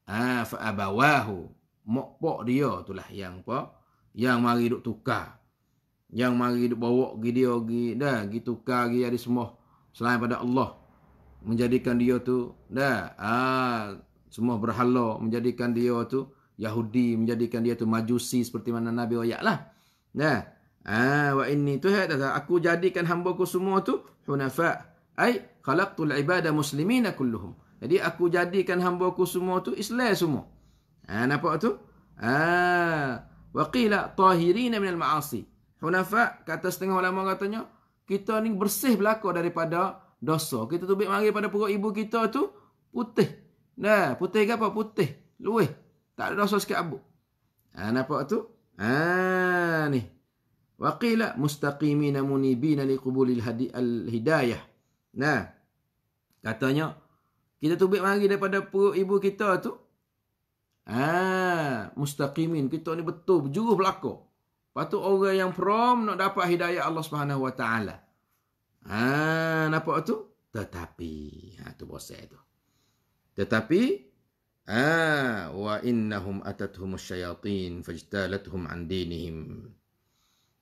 Speaker 1: ha fa abawahu mak pak dia itulah yang apa yang mari duk tukar. Yang mari duk bawa gi dia gi dah gi tukar gi ada semua selain pada Allah menjadikan dia tu dah ha semua berhala menjadikan dia tu Yahudi menjadikan dia tu majusi seperti mana Nabi Wayak lah. Nah, ah, ha, wa ini tu eh, aku jadikan hamba ku semua tu hunafa. Ai khalaqtul ibada muslimina kulluhum. Jadi aku jadikan hamba ku semua tu Islam semua. Ah nampak tu? Ah wa qila tahirina al ma'asi. Hunafa kata setengah ulama katanya kita ni bersih belaka daripada dosa. Kita tu baik mari pada perut ibu kita tu putih. Nah, putih ke apa? Putih. Luih. Tak ada dosa sikit abu. Ha, nampak tu? Ha, ni. Waqila mustaqimina munibina liqubulil qubulil hadi al hidayah. Nah. Katanya kita tubik mari daripada perut ibu kita tu. Ha, mustaqimin kita ni betul berjuruh belaka. Patu orang yang prom nak dapat hidayah Allah Subhanahu wa taala. Ha, nampak tu? Tetapi, ha tu bosan tu. Tetapi Ah, wa innahum atathum syayatin fajtalathum an dinihim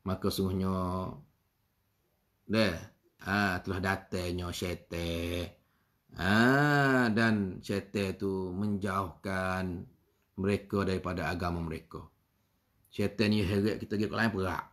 Speaker 1: maka sungguhnya deh ah telah datangnya syaitan ah dan syaitan tu menjauhkan mereka daripada agama mereka syaitan ni heret kita pergi lain perak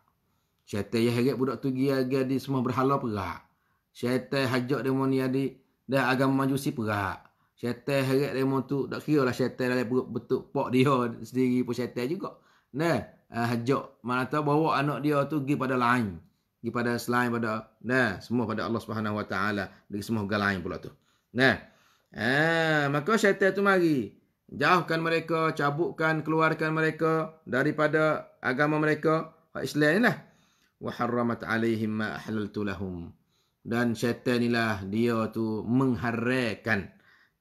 Speaker 1: syaitan ya heret budak tu pergi agak di semua berhala perak syaitan hajak demoni adik dan agama majusi perak Syaitan heret dia tu. Tak kira lah syaitan dalam perut betul pak dia sendiri pun syaitan juga. Nah, uh, hajak. Mana tahu bawa anak dia tu pergi pada lain. Pergi pada selain pada. Nah, semua pada Allah Subhanahu Wa Taala. Pergi semua ke lain pula tu. Nah. Eh, maka syaitan tu mari. Jauhkan mereka. Cabutkan, keluarkan mereka. Daripada agama mereka. Islam ni lah. Waharramat alaihim ma'ahlaltu lahum. Dan syaitan inilah dia tu mengharakan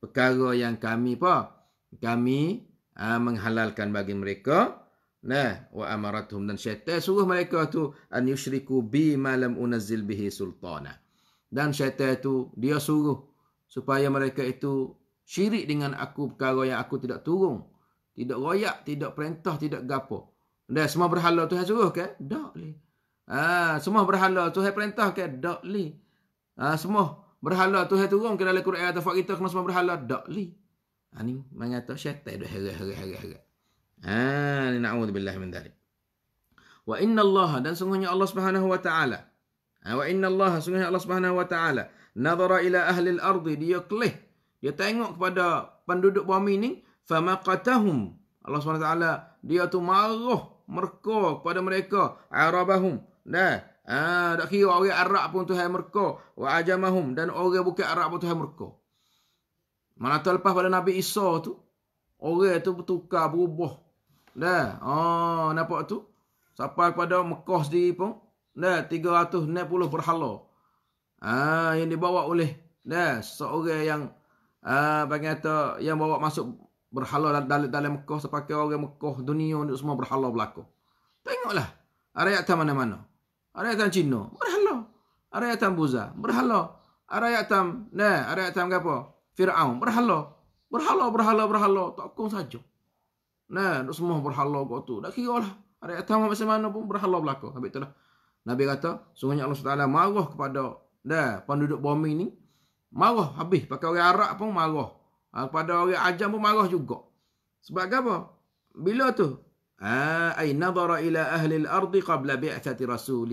Speaker 1: perkara yang kami apa? Kami uh, menghalalkan bagi mereka. Nah, wa amaratuhum dan syaitan suruh mereka tu an yushriku bi ma lam unazzil bihi sultana. Dan syaitan tu dia suruh supaya mereka itu syirik dengan aku perkara yang aku tidak turun. Tidak royak, tidak perintah, tidak gapo. Dan semua berhala Tuhan suruh ke? Tak boleh. Ah, semua berhala Tuhan perintah ke? Tak boleh. Ah, semua berhala Tuhan turun ke dalam Quran atau kita kena sembah berhala dak li. Ha ni mengata syaitan dah harap-harap-harap. Ha ni naudzubillah min dalik. Wa inna Allah dan sungguhnya Allah Subhanahu wa taala. Ha wa inna Allah sungguhnya Allah Subhanahu wa taala nazara ila ahli al-ard dia kelih. Dia tengok kepada penduduk bumi ni famaqatahum. Allah Subhanahu wa taala dia tu marah merka kepada mereka arabahum. Dah Ha, tak kira orang Arab pun Tuhan mereka. Wa ajamahum. Dan orang bukan Arab pun Tuhan mereka. Mana tu lepas pada Nabi Isa tu. Orang tu bertukar, berubah. Dah. Oh, nampak tu? Sampai kepada Mekah sendiri pun. Dah. 360 berhala. Ha, yang dibawa oleh. Dah. Seorang yang. Ha, bagi kata. Yang bawa masuk berhala dalam, dalam Mekah. Sepakai orang Mekah. Dunia ni semua berhala berlaku. Tengoklah. Rakyat tak mana-mana. Arayatan cino berhala. Arayatan Buza, berhala. Arayatan, ne, arayatan apa? Fir'aun, berhala. Berhala, berhala, berhala. Tak kum saja. Ne, semua berhala kau tu. Dah kira lah. Arayatan macam mana pun berhala berlaku. Habis itulah. Nabi kata, sungguhnya Allah taala marah kepada ne, penduduk bumi ni. Marah habis. Pakai orang Arab pun marah. Ha, kepada orang Ajam pun marah juga. Sebab apa? Bila tu? آه أي نظر إلى أهل الأرض قبل بعثة رسول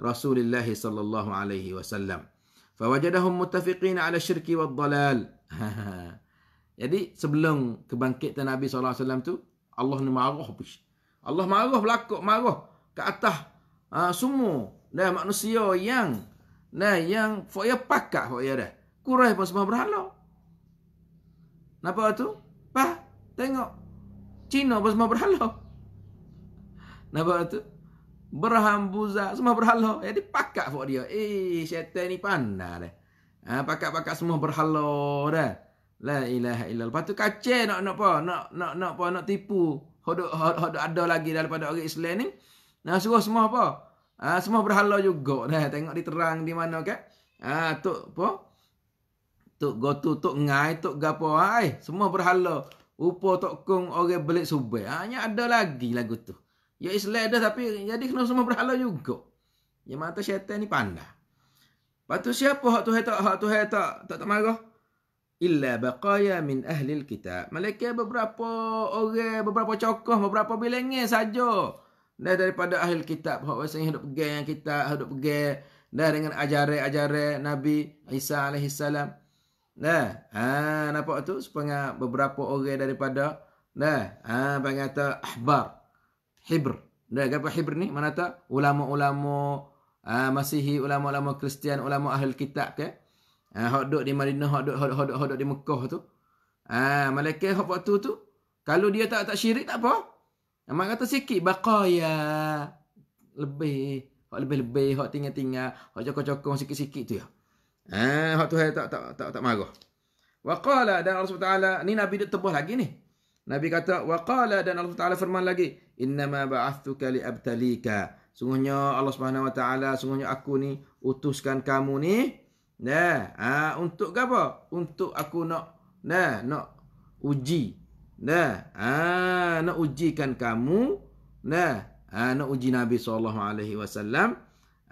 Speaker 1: رسول الله صلى الله عليه وسلم فوجدهم متفقين على الشرك والضلال jadi sebelum kebangkitan Nabi SAW tu Allah ni marah bish. Allah marah berlaku marah ke atas uh, semua dah manusia yang nah yang fok ya pakak fok ya dah kurai pun semua berhala Napa tu? Pa, tengok. Cina pun semua berhala. Napa tu? Berhambuza, semua berhala. Ya, eh, dia pakak buat dia. Eh, syaitan ni pandai dah. Ha, pakak-pakak semua berhala dah. La ilaha illallah. Lepas tu kacir nak nak apa? Nak nak nak apa? Nak tipu. Hodok hodok ada lagi daripada orang Islam ni. Nah, ha, suruh semua apa? Ha, semua berhala juga dah. Tengok diterang di mana kan? Ha, tu apa? Tok gotu, tok ngai, tok gapo. Ha, eh, semua berhala. Upo tok kong orang belik subai. Hanya ada lagi lagu tu. Ya Islam dah tapi jadi ya, kena semua berhala juga. Ya mata syaitan ni pandai. Lepas tu siapa hak Tuhan tak? Hak Tuhan tak? Tak tak marah? Illa baqaya min ahli kitab. Malaikat beberapa orang, beberapa cokoh, beberapa bilangan saja. Dah daripada ahli kitab. Hak yang hidup pegang yang kita, hidup pegang. Dah dengan ajaran-ajaran Nabi Isa alaihi salam. Nah, ha, nampak tu? Sepengar beberapa orang daripada. Nah, ha, panggil ahbar. Hibr. Dah apa Hibr ni? Mana tak? Ulama-ulama uh, Masihi, ulama-ulama Kristian, ulama ahli kitab ke. Ha uh, duduk di Madinah, hok duduk hok duduk duduk di Mekah tu. ah uh, malaikat hok waktu tu kalau dia tak tak syirik tak apa. Amak ah, kata sikit baqaya lebih hok lebih-lebih hok tinggal-tinggal, hok cokong-cokong sikit-sikit tu ya. ah uh, tu Tuhan tak tak tak tak marah. Wa qala dan Allah Subhanahu taala ni Nabi dia tebus lagi ni. Nabi kata wa qala dan Allah Subhanahu taala firman lagi, innama ba'athuka liabtalika sungguhnya Allah Subhanahu wa taala sungguhnya aku ni utuskan kamu ni nah ha, untuk apa untuk aku nak nah nak uji nah ha, nak ujikan kamu nah ha, nak uji Nabi sallallahu alaihi wasallam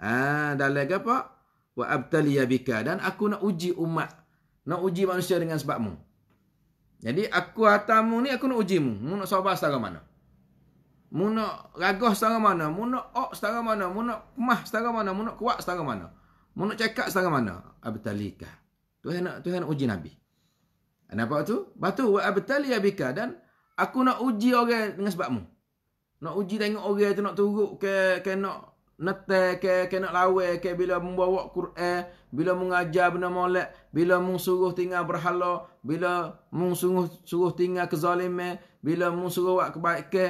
Speaker 1: ah dalam apa wa abtaliya bika dan aku nak uji umat nak uji manusia dengan sebabmu jadi aku hatamu ni aku nak uji mu mu nak sabar setara mana Mu nak gagah setara mana? Mu nak ok setara mana? Mu nak kemah setara mana? Mu nak kuat setara mana? Mu nak cakap setara mana? Abtalika. Tuhan nak Tuhan nak uji Nabi. Nampak tu? Batu wa abtali abika dan aku nak uji orang dengan sebabmu. Nak uji tengok orang tu nak turuk ke ke nak nete ke ke nak lawe ke bila membawa Quran, bila mengajar benda molek, bila mengsuruh tinggal berhala, bila mengsuruh suruh tinggal kezaliman, bila mengsuruh buat kebaikan, ke,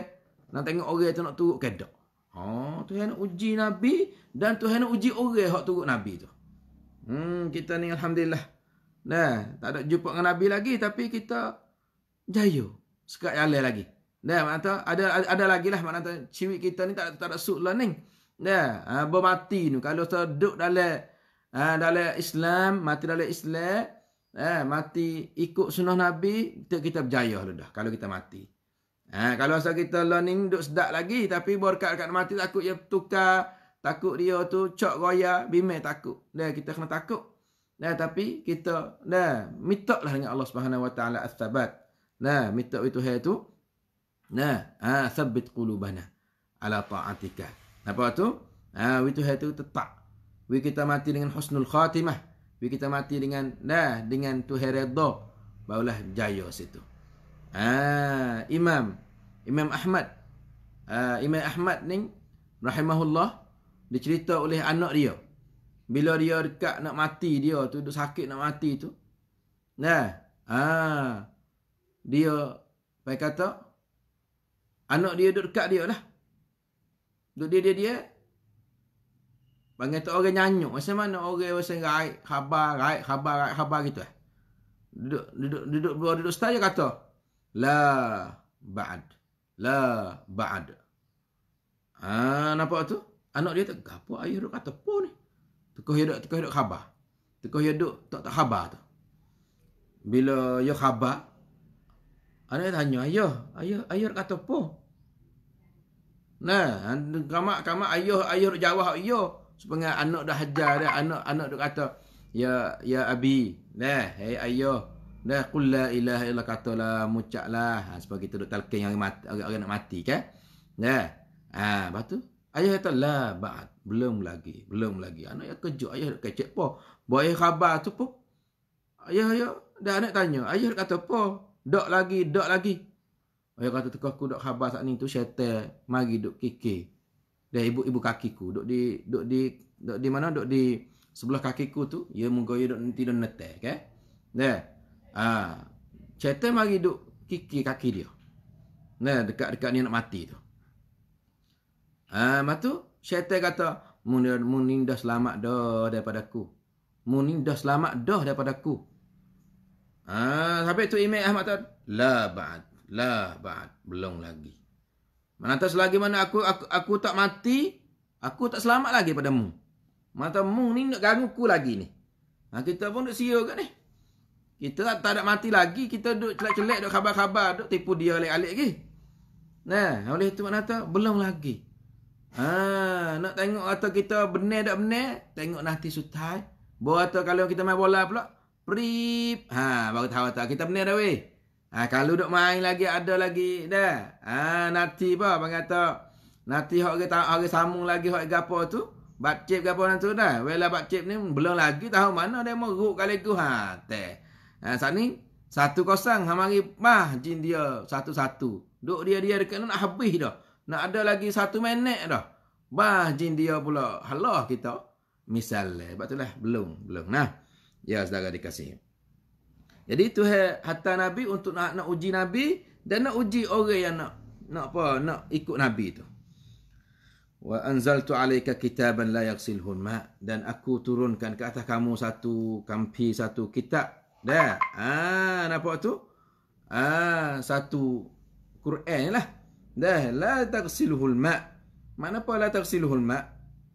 Speaker 1: nak tengok orang tu nak turut ke tak. Oh, Tuhan nak uji Nabi dan Tuhan nak uji orang yang turut Nabi tu. Hmm, kita ni Alhamdulillah. Nah, tak ada jumpa dengan Nabi lagi tapi kita jaya. Sekat jalan lagi. Nah, mana ada, ada ada lagi lah mana ciwi kita ni tak tak ada sud lah ni. Nah, ha, bermati ni kalau kita duduk dalam ha, dalam Islam, mati dalam Islam, eh, mati ikut sunnah Nabi, kita, kita berjaya lah dah kalau kita mati. Ha, kalau asal kita learning duduk sedap lagi tapi berkat dekat mati takut dia tukar, takut dia tu cok goya, bimbing takut. Dah kita kena takut. Nah tapi kita dah lah dengan Allah Subhanahu Wa Taala as Nah minta itu hai tu. Nah, ha sabit kulubana ala ta'atika. Apa tu? Ha itu hai tu tetap. Wi kita mati dengan husnul khatimah. Wi kita mati dengan dah dengan tu redha. Barulah jaya situ. Ha, Imam Imam Ahmad uh, Imam Ahmad ni Rahimahullah Dicerita oleh anak dia Bila dia dekat nak mati dia tu Duduk sakit nak mati tu Nah ah, Dia Baik kata Anak dia duduk dekat dia lah Duduk dia dia dia Panggil tu orang nyanyuk macam mana orang Masa raik khabar Raik khabar Raik khabar gitu eh Duduk Duduk Duduk Duduk, duduk, duduk, duduk, duduk, duduk, duduk, duduk, duduk, duduk, La ba'ad. La ba'ad. Ha, nampak tu? Anak dia tak apa ayah duk kata pun ni. Tekoh hidup tekoh hidup khabar. Tekoh hidup tak tak khabar tu. Bila yo khabar anak tanya ayah, ayah ayah kata apa? Nah, kama kama ayah ayah duk jawab hak iyo supaya anak dah hajar dia anak anak duk kata ya ya abi. Nah, hey ayah Dah qul la ilaha illa katalah mucaklah. Ha, sebab kita duk talqin orang mati orang, orang nak mati kan. Dah. Ha, lepas tu ayah kata la ba'd. Belum lagi, belum lagi. Anak yang kejut ayah duk kecek apa? Buat khabar tu pun. Ayah ayah dah anak tanya, ayah kata apa? Dak lagi, dak lagi. Ayah kata tekah aku dak khabar saat ni tu syaitan mari duk kikir. Dah ibu-ibu kakiku duk di duk di duk di mana duk di sebelah kakiku tu, ya moga ya duk tidur netek, kan? Okay? Ha. Chaitan mari duk kiki kaki dia. Nah, dekat-dekat ni nak mati tu. Ha, lepas tu syaitan kata, "Munin dah selamat dah daripada aku. Munin dah selamat dah daripada aku." Ha, sampai tu Imam Ahmad tu, "La ba'd, la ba'd, belum lagi." Mana tahu selagi mana aku, aku aku tak mati, aku tak selamat lagi pada mu. Mata mu ni nak ganggu aku lagi ni. Ha, kita pun nak sia kan ni. Kita tak nak mati lagi kita duk celak-celak duk khabar-khabar duk tipu dia alik-alik lagi. Nah, oleh itu makna tu belum lagi. Ha, nak tengok atau kita benar tak benar, tengok nanti sutai. Bawa tu kalau kita main bola pula, prip. Ha, baru tahu tak kita benar dah weh. Ha, kalau duk main lagi ada lagi dah. Ha, nanti apa bang kata? Nanti hok kita hok sambung lagi hok gapo tu? Bakcip gapo nanti tu dah. Wala bakcip ni belum lagi tahu mana dia meruk kali tu. Ha, teh. Ha, saat ni, satu kosong. Hamari mah jin dia satu-satu. Duk dia-dia dekat tu nak habis dah. Nak ada lagi satu minit dah. Bah jin dia pula. Halah kita. Misalnya. Eh, sebab tu lah. Belum. Belum. Nah. Ya, saudara dikasih. Jadi tu hatta Nabi untuk nak, nak uji Nabi dan nak uji orang yang nak nak apa nak ikut Nabi tu. Wa anzaltu alayka kitaban la yaghsilhu ma dan aku turunkan ke atas kamu satu kampi satu kitab Dah. Ah, nampak tu? Ah, satu Quran lah. Dah. La taqsiluhul ma' Mana apa la taqsiluhul ma'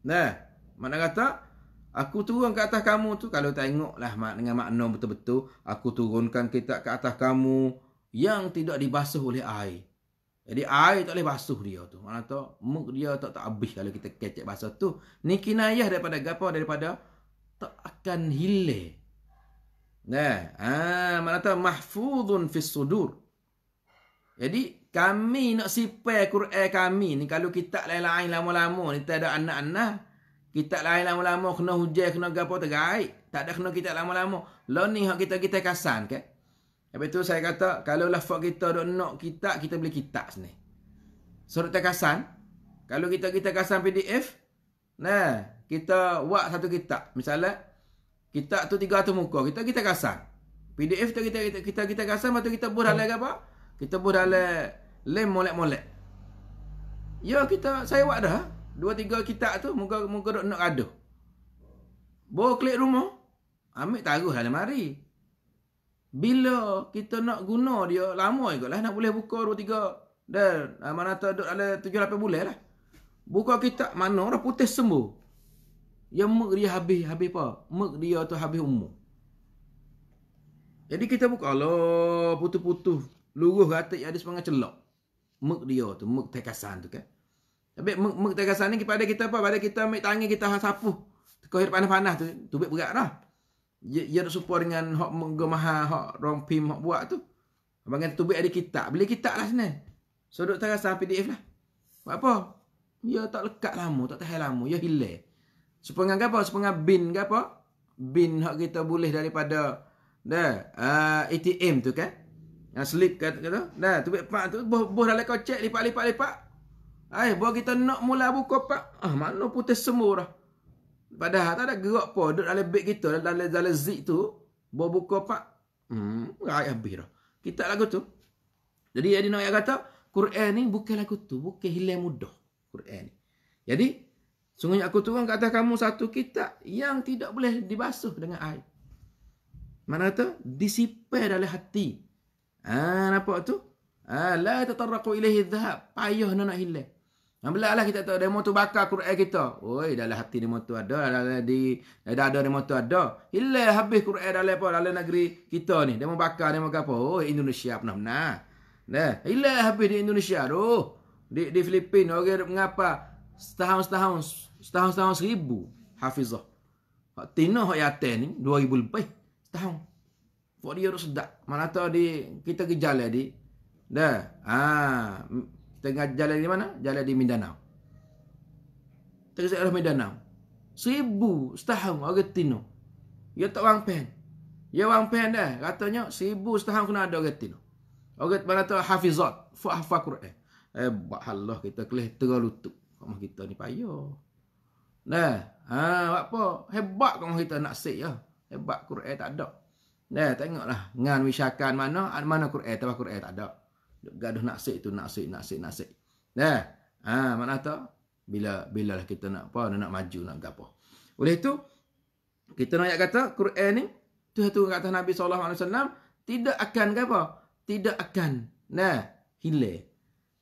Speaker 1: Dah. Mana kata? Aku turun ke atas kamu tu kalau tengoklah mak dengan makna betul-betul aku turunkan kita ke atas kamu yang tidak dibasuh oleh air. Jadi air tak boleh basuh dia tu. Mana tahu muk dia tak tak habis kalau kita kecek basuh tu. Ni kinayah daripada gapa daripada tak akan hilang. Nah, ah, mana tahu mahfuzun fi sudur. Jadi kami nak sipai Quran kami ni kalau kita lain-lain lama-lama ni tak ada anak-anak, kita lain lama-lama kena hujan kena gapo tergai, tak ada kena kita lama-lama. Learning hak kita kita kasan ke? Kan? Habis tu saya kata kalau lafaz kita dok nak kita kita boleh kitab sini. Surat kasan. Kalau kita kita kasan PDF, nah, kita buat satu kitab. Misalnya kita tu tiga tu muka. Kita kita kasar. PDF tu kita kita kita, kita kasar atau kita buat dalam hmm. apa? Kita buat dalam lem molek-molek. Ya kita saya buat dah. Dua tiga kita tu muka muka dok nak ada. Bawa klik rumah. Ambil taruh dalam mari. Bila kita nak guna dia lama juga lah nak boleh buka dua tiga dan ah, mana tu duduk dalam tujuh lapan bulan lah. Buka kita mana orang putih sembuh. Yang mak dia habis habis apa? Mak dia tu habis umur. Jadi kita buka Allah putu-putu luruh rata ada sepanggah celok. Mak dia tu, mak tekasan tu kan. Tapi mak, mak tekasan ni kepada kita apa? Pada kita ambil tangi kita sapu. Kau panah-panah tu, tu baik berat lah. Ya, ya nak support dengan hak menggemahan, hak rompim, hak buat tu. Abang kata tubik ada kitab. Beli kitab lah sini. So, duk terasa PDF lah. Buat apa? Ya tak lekat lama, tak tahan lama. Ya hilang. Sepengah ke apa? Sepengah bin ke apa? Bin hak kita boleh daripada dah uh, ah, ATM tu kan? Yang ah, slip kat kata. Dah, tu pak tu boh boh dalam kocek lipat-lipat lipat. Ai, buat kita nak mula buka pak. Ah, mana putus semua dah. Padahal tak ada gerak apa duduk dalam beg kita dalam dalam zip tu. Boh buka pak. Hmm, ai habis dah. Kita lagu tu. Jadi Adina yang kata, Quran ni bukan lagu tu, bukan hilang mudah. Quran ni. Jadi, Sungguhnya aku turun ke atas kamu satu kitab yang tidak boleh dibasuh dengan air. Mana kata? Disipai dalam hati. Ha, nampak tu? Ha, la tatarraqu ilaihi dhahab. Payah nak hilang. Yang belah lah kita tahu demo tu bakar Quran kita. Oi, dalam hati demo tu ada, dalam di dalam ada demo tu ada. Hilal habis Quran dalam apa? Dalam negeri kita ni, demo bakar demo apa? Oi, Indonesia pernah nah. Nah, hilal habis di Indonesia Oh, Di di Filipina orang okay, mengapa setahun-setahun Setahun-setahun seribu Hafizah Hak tina hak yatin ni Dua ribu lebih Setahun Buat dia duduk sedap Mana tahu di Kita ke jalan di Dah ah ha, Kita jalan di mana? Jalan di Mindanao Tengah jalan arah Mindanao Seribu setahun Orang tina Dia tak wang pen Dia wang pen dah Katanya seribu setahun Kena ada orang tina Orang mana tahu Hafizat Fuh hafah Quran Eh, buat Allah kita kelih terlalu tu. Kamu kita ni payah. Nah, ha, apa? Hebat kau kita nak sik ya. Hebat Quran tak ada. Nah, tengoklah ngan wisakan mana, ada mana Quran, tabah Quran tak ada. Duk gaduh nak sik tu, nak sik, nak sik, nak sik. Nah, ha, mana tu? Bila bila lah kita nak apa, nak maju, nak gapo. Oleh itu kita nak kata Quran ni tu satu kata Nabi sallallahu alaihi wasallam tidak akan gapo? Tidak akan. Nah, hilang.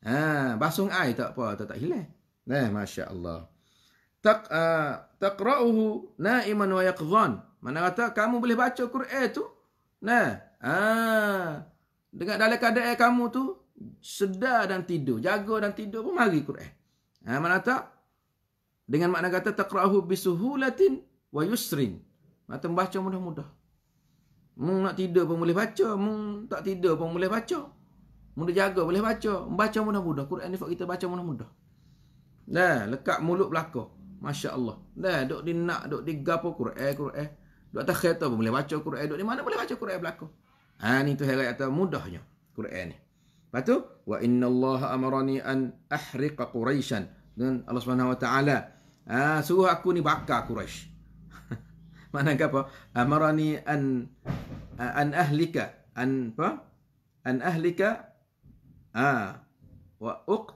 Speaker 1: Ha, basung ai tak apa, tak tak hilang. Nah, masya-Allah tak uh, taqra'uhu naiman wa yaqdhan mana kata kamu boleh baca Quran tu nah ah dengan dalam keadaan kamu tu sedar dan tidur jaga dan tidur pun mari Quran ha mana kata dengan makna kata taqra'uhu bisuhulatin wa yusrin mata membaca mudah-mudah mung nak tidur pun boleh baca mung tak tidur pun boleh baca mudah jaga boleh baca membaca mudah-mudah Quran ni kita baca mudah-mudah Nah, lekat mulut belakang. Masya Allah. Dah, duk di nak, duk di gapo Quran, Quran. Duk atas kereta pun boleh baca Quran. Duk di mana boleh baca Quran berlaku. Ha, ni tu herat kata mudahnya Quran ni. Lepas tu, wa inna Allah amarani an ahriqa Quraishan. Dan Allah Subhanahu wa taala ha, suruh aku ni bakar Quraisy. [laughs] mana apa? Amarani an an ahlika an apa? An ahlika ah wa uq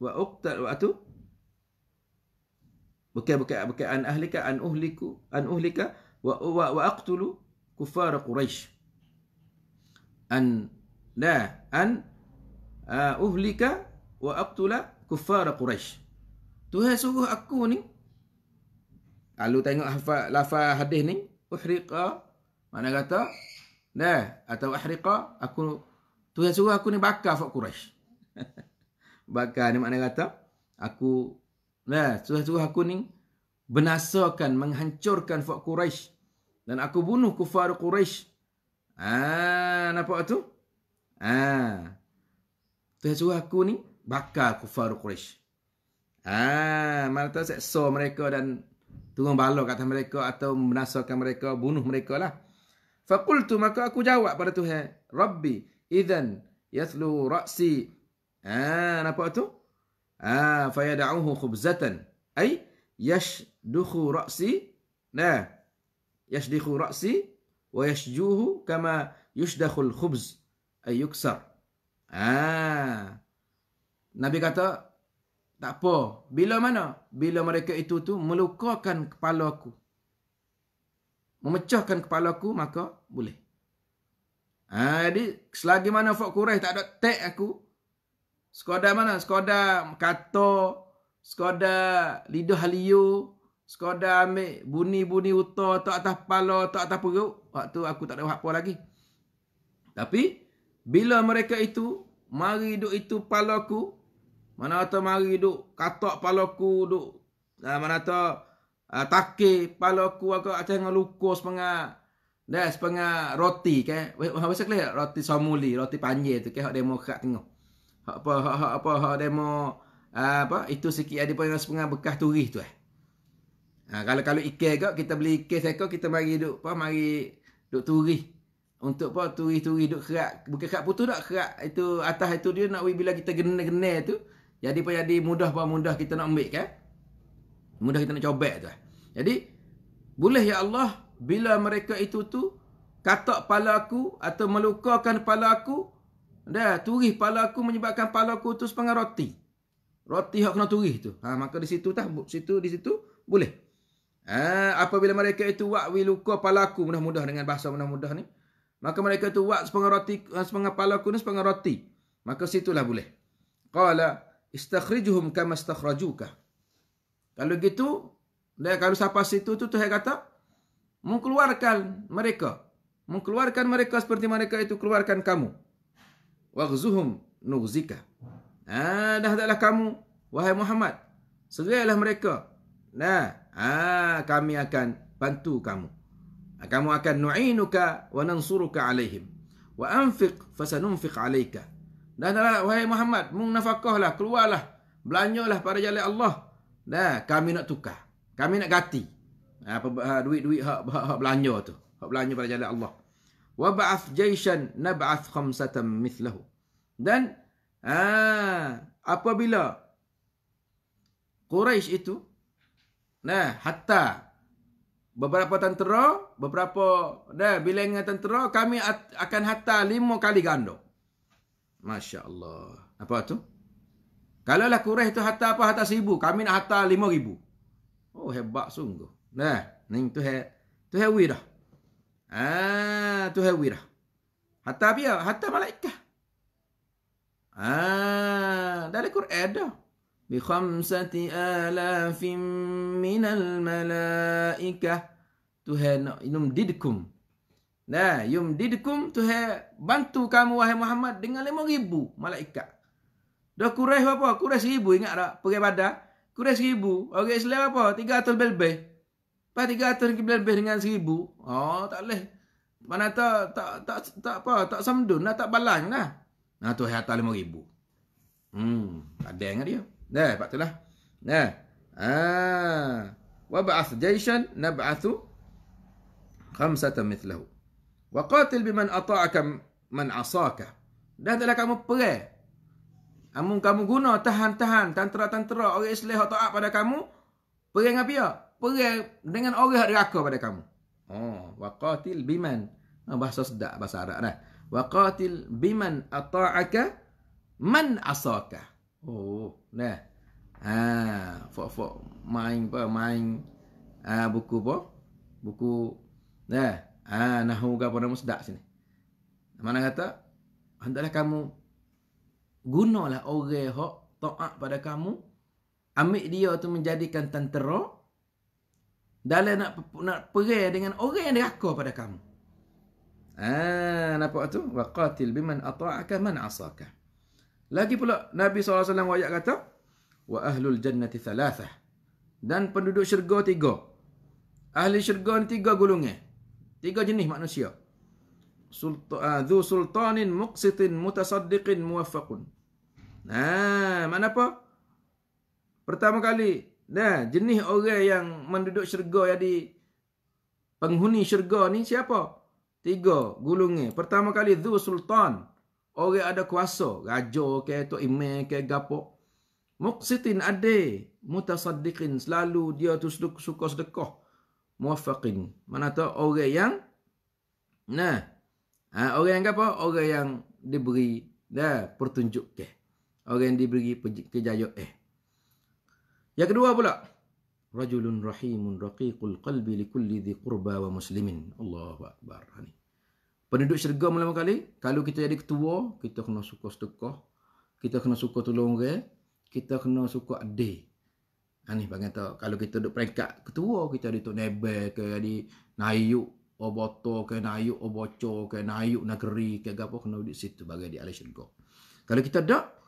Speaker 1: wa uqtal wa tu bukan bukan bukan an ahlika an uhliku an uhlika wa wa, wa aqtulu kufara quraish an la an uh, uhlika wa aqtula kufara quraish Tuhan suruh aku ni kalau tengok lafaz hadis ni uhriqa mana kata dah atau uhriqa aku Tuhan suruh aku ni bakar Fak Quraish. [laughs] bakar ni mana kata aku Nah, sudah tu aku ni Benasakan, menghancurkan Fak Quraish Dan aku bunuh kufar Quraish ha, Ah, nampak tu? Ha. Ah, Terus-terus aku ni Bakar kufar Quraish ha, Ah, Mereka seksa mereka dan Tunggu balok kata mereka Atau menasakan mereka, bunuh mereka lah Fakultu maka aku jawab pada Tuhan Rabbi, idhan Yathlu rasi. Ah, nampak tu? Ah, fayad'uhu khubzatan. Ay yashdukhu ra'si. Nah. Yashdukhu ra'si wa yashjuhu kama yushdakhul khubz ay yuksar. Ah. Nabi kata tak apa. Bila mana? Bila mereka itu tu melukakan kepala aku. Memecahkan kepala aku maka boleh. Ah, jadi selagi mana Fak tak ada tek aku, Skoda mana? Skoda Kato, Skoda Lido Halio, Skoda ambil buni-buni uta tak atas kepala, tak atas perut. Waktu aku tak ada apa lagi. Tapi bila mereka itu mari duk itu palaku, mana kata mari duk katak palaku duk uh, mana kata uh, takke palaku aku atas dengan lukus pengak dah sepengah roti ke. Apa sekali roti somuli, roti panjir tu ke hak demokrat tengok hak apa hak hak apa hak demo ah, apa itu sikit ada pun yang sepengah bekas turis tu eh. Ha, kalau kalau ikan gak kita beli ikan seko kita mari duk apa mari duk turis. Untuk apa turis-turis duk kerak bukan kerak putus dak kerak itu atas itu dia nak bila kita gene-gene tu jadi apa jadi mudah apa mudah kita nak ambil kan. Mudah kita nak cobek tu eh. Jadi boleh ya Allah bila mereka itu tu katak pala aku atau melukakan pala aku Dah, turih pala aku menyebabkan pala aku tu sepengar roti. Roti yang kena turih tu. Ha, maka di situ tah, situ, di situ, boleh. Ha, apabila mereka itu wak wiluka pala aku, mudah-mudah dengan bahasa mudah-mudah ni. Maka mereka itu wak sepengar roti, eh, sepengar pala aku ni sepengar roti. Maka situlah boleh. Qala, istakhrijuhum kama istakhrajuka. Kalau gitu, dah, kalau siapa situ tu, Tuhan kata, mengkeluarkan mereka. Mengkeluarkan mereka seperti mereka itu keluarkan kamu waghzuhum nughzika. Ha, dah taklah kamu, wahai Muhammad. Serailah mereka. Nah, ha, kami akan bantu kamu. Ha, kamu akan nu'inuka wa nansuruka alaihim. Wa anfiq fasanunfiq alaika. Dah dah, wahai Muhammad, mung nafakahlah, keluarlah. Belanyalah pada jalan Allah. Nah, kami nak tukar. Kami nak ganti. Ha, apa ha, duit-duit hak, hak, hak belanja tu. Hak belanja pada jalan Allah. Wab'ath jaisan nab'ath khamsatam mithlahu. Dan ah, apabila Quraisy itu nah hatta beberapa tentera, beberapa dah bilangan tentera kami akan hatta lima kali ganda. Masya-Allah. Apa tu? Kalaulah Quraisy tu hatta apa hatta seribu, kami nak hatta lima ribu. Oh hebat sungguh. Nah, ning tu he tu he wirah. Ah, tu hewira. Hatta biar, hatta malaikat. Ah, dari Quran dah. Bi khamsati alafin minal malaikah. Tuhan nak didikum. Nah, yumdidkum Tuhan bantu kamu wahai Muhammad dengan lima ribu malaikat. Dah kurai apa? Kurai seribu ingat tak? Pergi pada. Kurai seribu. Orang okay, Islam apa? Tiga atas belbeh. Lepas 300 lagi lebih dengan 1000. Oh, tak boleh. Mana tak tak tak tak apa, tak samdun lah, tak balang lah. Nah tu hatta 5000. Hmm, tak ada dengan dia. Dah, pak lah. Nah. Ah. Wa ba'ath jaysan nab'athu khamsatan mithlahu. Wa qatil biman a'ta'akam man 'asaka. Dah telah kamu perang. Amun kamu guna tahan-tahan tentera-tentera orang Islam yang taat pada kamu, perang dengan pihak perang dengan orang neraka pada kamu. Oh, waqatil biman. Ah, bahasa sedak bahasa Arab dah. Waqatil biman ata'aka man asaka. Oh, nah. Ha, fok fok main apa main ha, buku apa? Buku nah. Ha, nahu ga pada musdak sini. Mana kata? Hendaklah kamu gunalah orang hok taat pada kamu. Ambil dia tu menjadikan tentera dalam nak nak perai dengan orang yang deraka pada kamu. Ah, nampak tu? Wa qatil biman ata'aka man 'asaka. Lagi pula Nabi SAW alaihi kata, wa ahlul jannati thalathah. Dan penduduk syurga tiga. Ahli syurga ni tiga golongan. Tiga jenis manusia. Sultan, uh, ah, sultanin muqsitin mutasaddiqin muwaffaqun. Nah, mana apa? Pertama kali Nah, jenis orang yang menduduk syurga jadi penghuni syurga ni siapa? Tiga gulungnya. Pertama kali Zul Sultan. Orang ada kuasa. Raja ke, Tok Imeh ke, Gapok. Muqsitin ade mutasaddiqin. Selalu dia tu suka sedekah. Muafaqin. Mana tu orang yang? Nah. Ha, orang yang apa? Orang yang diberi dah pertunjuk ke. Orang yang diberi kejayaan. Eh. Yang kedua pula. Rajulun rahimun raqiqul qalbi li kulli dhi qurba wa muslimin. Allahu akbar. Ini. Ha, Penduduk syurga melama kali, kalau kita jadi ketua, kita kena suka sedekah. Kita kena suka tolong orang. Kita kena suka adik. Ani ha, bagian tu kalau kita duduk peringkat ketua kita di tok nebel ke di naik oboto ke naik oboco ke naik negeri ke apa kena duduk situ bagai di alis syurga. Kalau kita dak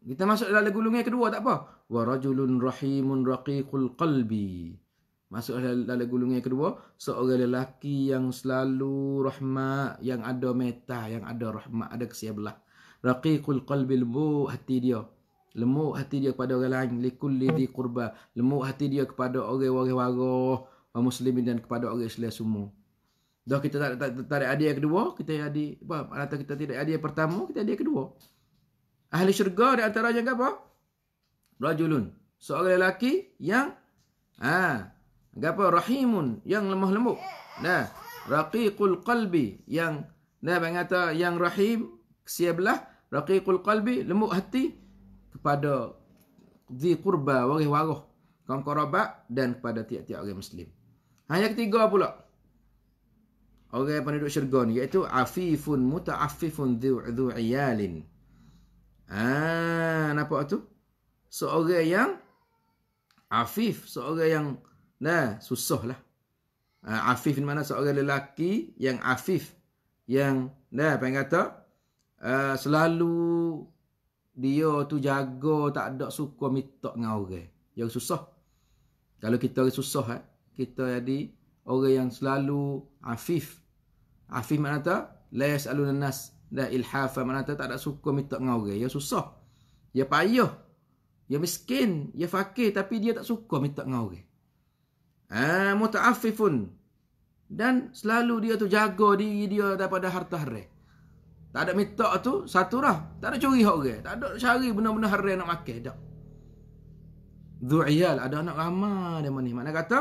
Speaker 1: kita masuk dalam gulungnya kedua tak apa. Wa rajulun rahimun raqiqul qalbi. Masuk dalam gulungnya kedua, seorang lelaki yang selalu rahmat, yang ada meta, yang ada rahmat, ada kesian belah. Raqiqul qalbi lembut hati dia. Lembut hati dia kepada orang lain, likulli lidi qurba. Lembut hati dia kepada orang-orang waroh, orang muslimin dan kepada orang Islam semua. Dah kita tak tarik adik yang kedua, kita adik apa? Atau kita tidak adik yang pertama, kita adik yang kedua. Ahli syurga di antara yang apa? Rajulun. Seorang lelaki yang ha, apa? Rahimun. Yang lemah lembut. Nah. Raqiqul qalbi. Yang nah, mengata yang rahim. Siablah. Raqiqul qalbi. Lembut hati. Kepada di kurba warih waruh. Kongkorobak. Dan kepada tiap-tiap orang Muslim. Hanya ketiga pula. Orang penduduk syurga ni. Iaitu afifun muta'afifun dhu'iyalin. Dhu Ah, nampak tu? Seorang yang afif, seorang yang nah, susah lah. Ha, ah, afif ni mana seorang lelaki yang afif yang dah apa yang kata uh, selalu dia tu jaga tak ada suka minta dengan orang yang susah kalau kita orang susah eh, kita jadi orang yang selalu afif afif mana tu la yasalun nas dan ilhafa mana tu tak ada suka minta dengan orang ya susah ya payah ya miskin ya fakir tapi dia tak suka minta dengan orang ah mutaaffifun dan selalu dia tu jaga diri dia daripada harta haram tak ada minta tu satu lah tak ada curi hak orang tak ada cari benda-benda haram nak makan dak Du'iyal ada anak ramah dia mana mana kata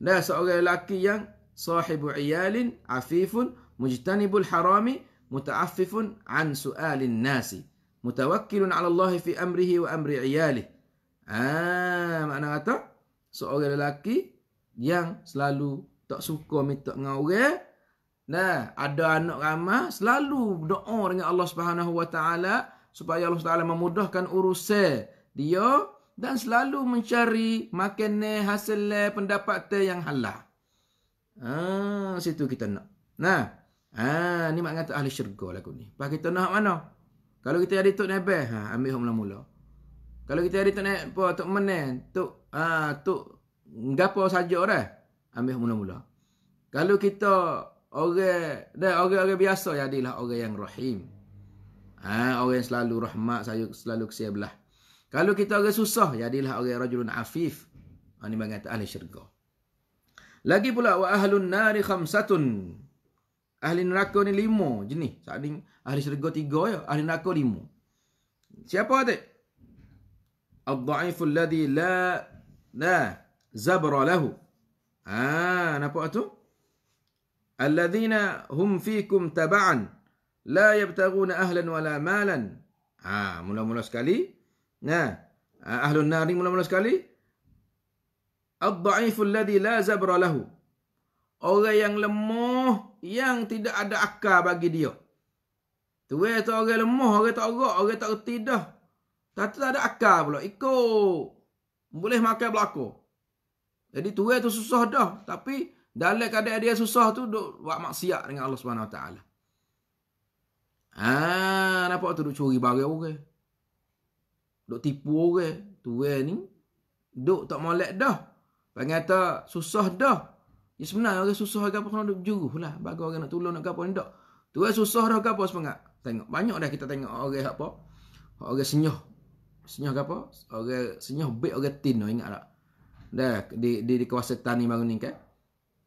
Speaker 1: dah seorang lelaki yang sahibu iyalin afifun mujtanibul harami mutaaffifun an su'alin nasi mutawakkilun ala Allah fi amrihi wa amri iyalih ah makna kata seorang lelaki yang selalu tak suka minta dengan orang nah ada anak ramah selalu doa dengan Allah Subhanahu wa taala supaya Allah taala memudahkan urusan dia dan selalu mencari makan hasil pendapatan yang halal. Ah, situ kita nak. Nah, Ha, ni mak kata ahli syurga lah aku ni. Lepas kita nak mana? Kalau kita ada tok nebel, ha, ambil hok mula-mula. Kalau kita ada tok nebel, apa, tok menen, tok, ha, tok, ngapa saja dah, ambil hok mula-mula. Kalau kita, orang, dah, orang-orang biasa, ya, jadilah orang yang rahim. Ha, orang yang selalu rahmat, saya selalu kesiablah. Kalau kita orang susah, jadilah ya, orang rajulun afif. Ha, ni bangat ahli syurga. Lagi pula, wa ahlun nari khamsatun. Ahli neraka ni lima jenis. Saat ni ahli syurga tiga ya. Ahli neraka lima. Siapa tu? Al-da'iful ladhi la la zabra lahu. Haa, nampak tu? Alladhina hum fikum taba'an. La yabtaguna ahlan wala malan. Haa, mula-mula sekali. Nah, ahlun nar ni mula-mula sekali. Al-da'iful ladhi la zabra lahu. Orang yang lemah yang tidak ada akal bagi dia. Tu tu orang lemah, orang tak gerak, orang tak reti dah. Tapi tak ada akal pula ikut. Boleh makan belako. Jadi tu tu susah dah, tapi dalam keadaan dia susah tu duk buat maksiat dengan Allah Subhanahu taala. Ha, nampak tu duk curi barang orang. Duk tipu orang, okay. ni duk tak molek dah. Pengata susah dah. Ya sebenarnya orang susah ke apa kena duk juruh lah. Bagi orang nak tolong nak apa ndak. Tu susah dah ke apa sepengak. Tengok banyak dah kita tengok orang apa. Orang senyuh. Senyuh apa? Orang senyuh baik orang tin no ingat tak? Dah di di, di kawasan tani baru ni kan.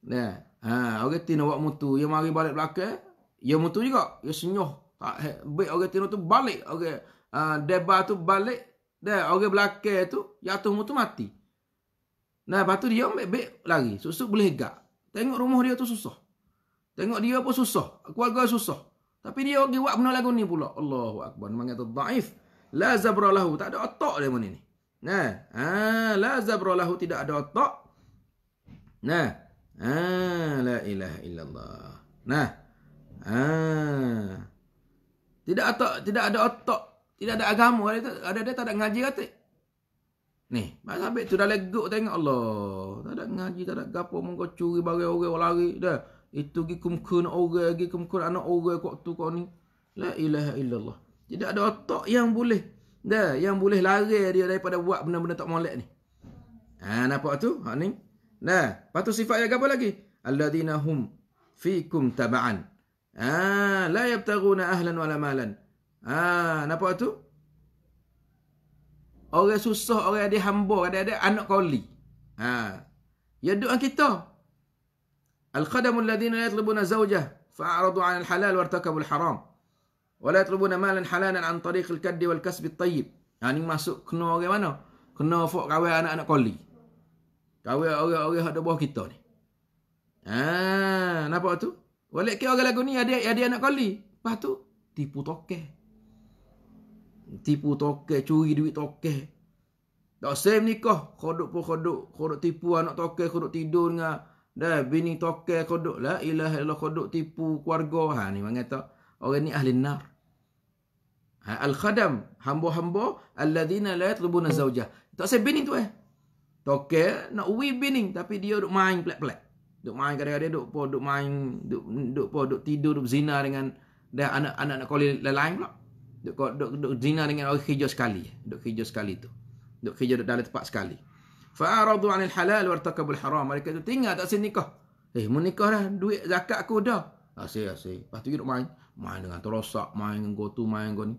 Speaker 1: Dah. Ha, orang tin awak mutu, yang mari balik belakang, yang ya mutu juga, dia ya senyuh. baik orang tin tu balik orang okay. Ha, uh, tu balik, dah orang belakang tu jatuh mutu mati. Nah, lepas tu dia ambil-ambil lari. Susuk boleh hegak. Tengok rumah dia tu susah. Tengok dia pun susah. Keluarga susah. Tapi dia pergi buat benda lagu ni pula. Allahu Akbar. Memang kata da'if. La zabra Tak ada otak dia mana ni. Nah. Ha, la zabra Tidak ada otak. Nah. Ha, la ilaha illallah. Nah. Ha. Tidak otak. Tidak ada otak. Tidak ada agama. Ada dia tak ada ngaji katik. Ni, mak sabit tu dah legok tengok Allah. Tak ada ngaji, tak ada gapo mengko curi bagi orang lari dah. Itu gi kumkun orang, gi kumkun anak orang kok tu kau ni. La ilaha illallah. Tidak ada otak yang boleh dah, yang boleh lari dia daripada buat benda-benda tak molek ni. Ha, nampak tu? Ha ni. Dah, patu sifat yang apa lagi? Alladzina hum fikum taba'an. Ah, ha, la yabtaguna ahlan wala malan. Ah, ha, nampak tu? Orang susah, orang ada hamba, ada ada anak koli. Ha. Ya doa kita. Al-khadamu alladhina yatlubuna zawjah fa'aradu 'an al-halal wartakabu al-haram. Wa la yatlubuna malan halalan 'an tariq al-kadd wal kasb at-tayyib. Ha ni masuk kena orang mana? Kena fok kawin anak-anak koli. Kawin orang-orang hak bawah kita ni. Ha, nampak tu? Walik ke orang lagu ni ada ada anak koli. Lepas tu tipu tokeh. Tipu tokek, curi duit tokek. Tak same nikah. kodok pun kodok, kodok tipu anak tokek, kodok tidur dengan dah bini tokek kodok lah ilah ilah kodok tipu keluarga ha ni mang kata orang ni ahli nar ha, al khadam hamba-hamba alladzina la yatlubuna zaujah tak saya bini tu eh tokek nak uwi bini tapi dia duk main plek plek. duk main kadang-kadang duk po duk main duk duk po duk tidur duk zina dengan dah anak-anak nak kolil lain pula Duk, duk, duk zina dengan orang hijau sekali. Duk hijau sekali tu. Duk hijau duk dalam tempat sekali. Fa'aradu anil halal wartakabul haram. Mereka tu tinggal tak sini nikah. Eh, mau nikah dah. Duit zakat aku dah. Asyik, asyik. Lepas tu duduk main. Main dengan terosak. Main dengan gotu. Main dengan ni.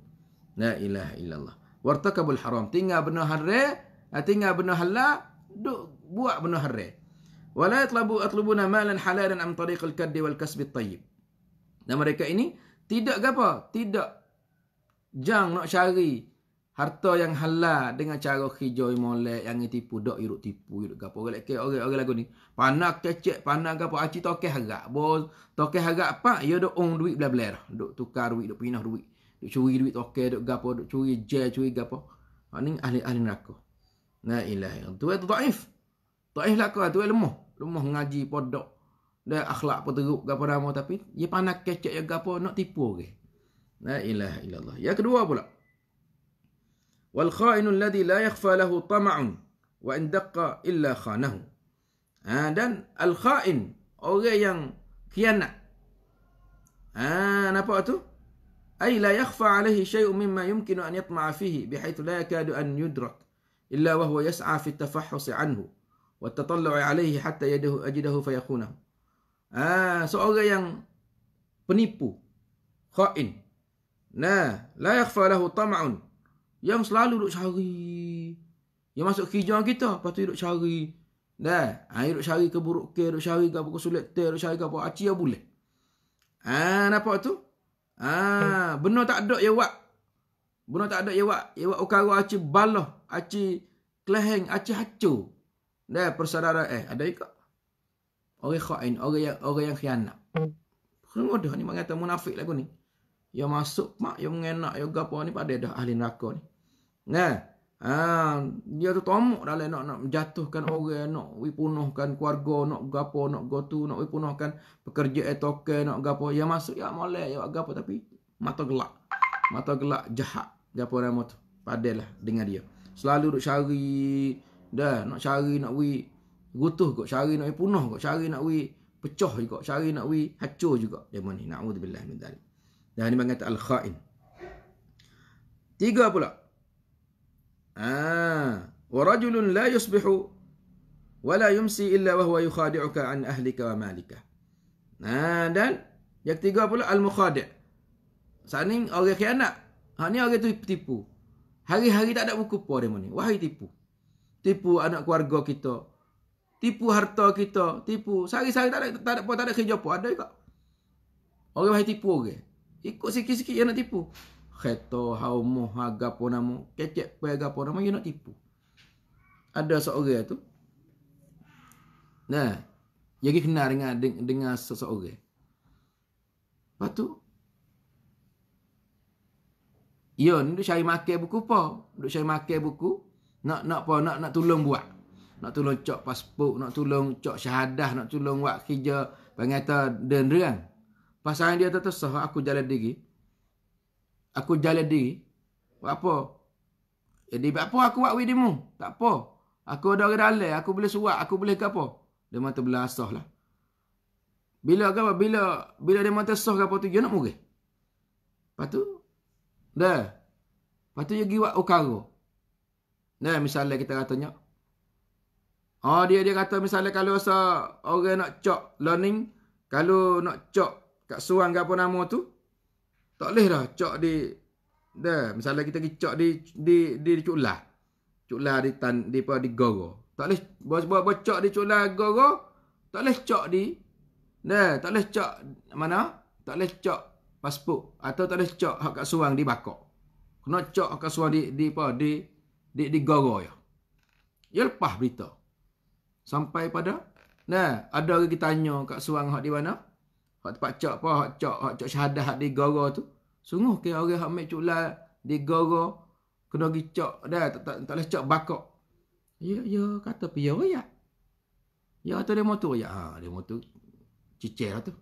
Speaker 1: La ilaha illallah. Wartakabul haram. Tinggal benda haram. Eh, tinggal benda halal. Duk buat benda haram. Wala yatlabu atlubuna malan halalan am tariqil kaddi wal kasbi tayyib. Dan mereka ini tidak apa? Tidak Jang nak cari harta yang halal dengan cara hijau molek yang ditipu dok iruk tipu iruk gapo orang lek orang orang lagu ni panak kecek panak gapo aci tokeh harga bo tokeh harga apa ya dok ong duit bla bla dok tukar duit dok pinah duit dok curi duit tokeh dok gapo dok curi je curi gapo ani ha, ahli ahli neraka la ilaha tu itu dhaif dhaif lah kau tu lemah lemah ngaji podok dan akhlak pun teruk gapo ramo tapi dia panak kecek ya gapo nak tipu ke La ilaha illallah. Yang kedua pula. Wal khainu alladhi la yakhfa lahu tama'un wa in daqqa illa khanahu. Ha, dan al khain orang yang khianat. Ha, nampak tu? أي لا يخفى عليه شيء مما يمكن أن يطمع فيه بحيث لا يكاد أن يدرك إلا وهو يسعى في التفحص عنه والتطلع عليه حتى يده أجده فيخونه. Ah, seorang yang penipu, khain. Nah, la yakhfa lahu tam'un. Yang selalu duk cari. Yang masuk kijang kita, lepas tu duk cari. Nah, ai ha, duk cari keburukan, ke, duk cari ke apa ke sulit, ter, duk cari ke apa aci ya boleh. Ah, ha, apa tu? Ah, benar tak ada ya wak. Benar tak ada ya wak. Ya wak ukara aci balah, aci kleheng, aci hacu. Nah, persaudara eh, ada ikak. Orang khain, orang yang orang yang khianat. Kenapa dah ni mengata munafik lagu ni? yang masuk mak yang mengenak yang gapo ni pada dah ahli neraka ni. Nah. Ha, dia tu tomok dalam nak nak menjatuhkan orang, nak wipunuhkan keluarga, nak gapo, nak gotu, nak wipunuhkan pekerja etoke, nak gapo. Ya masuk ya boleh, ya gapo tapi mata gelak, Mata gelak jahat gapo nama tu. Padahlah dengan dia. Selalu duk cari dah nak cari nak wi gutuh kok, cari nak wipunuh kok, cari nak wi pecah juga, cari nak wi hancur juga. Demon ni naudzubillah min dzalik. Dan ini mengatakan Al-Khain. Tiga pula. Ah, wa rajulun la yusbihu wa la yumsi illa wa huwa yukhadi'uka an ahlika wa malika. Nah, dan yang ketiga pula al-mukhadi'. Sanin orang khianat. Ha ni orang tu tipu. Hari-hari tak ada buku apa dia ni. Wahai tipu. Tipu anak keluarga kita. Tipu harta kita, tipu. Sehari-hari tak ada tak ada apa, tak ada kerja apa, ada juga. Orang wahai tipu orang. Okay? Ikut sikit-sikit yang nak tipu. Kheto, haumuh, haga pun namu. Kecek pun haga pun namu, yang nak tipu. Ada seorang tu. Nah, jadi kena dengar, dengar, dengar seseorang. Lepas tu, Ion duk cari makai buku apa? Duk cari makai buku. Nak nak apa? Nak nak tolong buat. Nak tolong cok pasport, nak tolong cok syahadah, nak tolong buat kerja pengata denderang. Kan? Pasangan dia tetap sah. aku jalan diri. Aku jalan diri. Buat apa? Jadi, ya, buat apa aku buat widimu? Tak apa. Aku ada orang dalai. Aku boleh suat. Aku boleh ke apa? Dia mata belasah lah. Bila ke apa? Bila, bila dia mata sah ke apa tu, dia nak murid. Lepas tu, dah. Lepas tu, dia pergi buat ukara. Dah, misalnya kita katanya. Oh, dia dia kata misalnya kalau orang nak cok learning, kalau nak cok kat Suang ke apa nama tu tak boleh dah cok di dah misalnya kita pergi cok di di di, di culah cukla di tan di apa di gogo, tak boleh buat buat bo, cok di culah gogo, tak boleh cok di dah tak boleh cok mana tak boleh cok pasport atau tak boleh cok hak kat surang di bakok kena cok kat Suang di di apa di di di goro ya ya lepas berita sampai pada nah ada lagi tanya kat Suang hak di mana hak tempat cak apa hak cak hak cak syahadah di gara tu sungguh ke orang hak mai culai di gara kena gi cak dah tak tak, tak boleh cak bakok ya ya kata pi ya ya kata dia motor ya ha dia motor cicer lah tu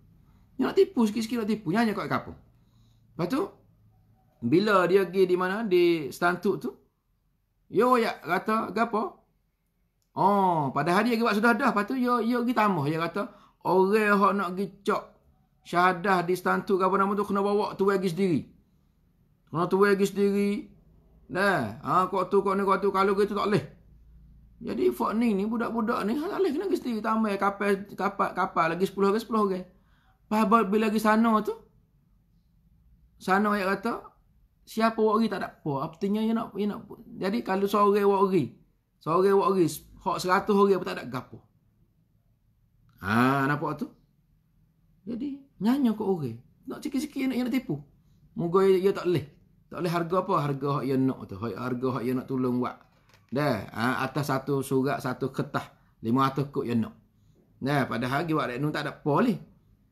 Speaker 1: dia nak tipu sikit-sikit nak tipu nyanya kat kapung lepas tu bila dia pergi di mana di stantuk tu yo ya kata gapo Oh, pada hari dia buat sudah dah. Lepas tu, yo dia ya, pergi tamah. Dia kata, orang yang nak pergi cok syahadah di stantu ke apa nama tu kena bawa tu lagi sendiri kena tu lagi sendiri nah ha kok tu kok ni kok tu kalau gitu tak boleh jadi fak ni ni budak-budak ni ha, tak boleh kena pergi sendiri tambah kapal kapal kapal lagi 10 orang 10 orang apa bila lagi sana tu sana ayat kata siapa wak tak ada apa artinya dia nak dia nak jadi kalau seorang wak ri seorang wak ri hak 100 orang pun tak ada gapo ha nampak tu jadi Nyanyo ke orang. Nak sikit-sikit nak nak tipu. Moga ia, ya, ia ya tak leh. Tak leh harga apa? Harga hak ia nak tu. Harga hak ia nak tolong buat. Dah, ha, atas satu surat, satu kertas 500 kot ia nak. Nah, pada hari buat nak tak ada poli.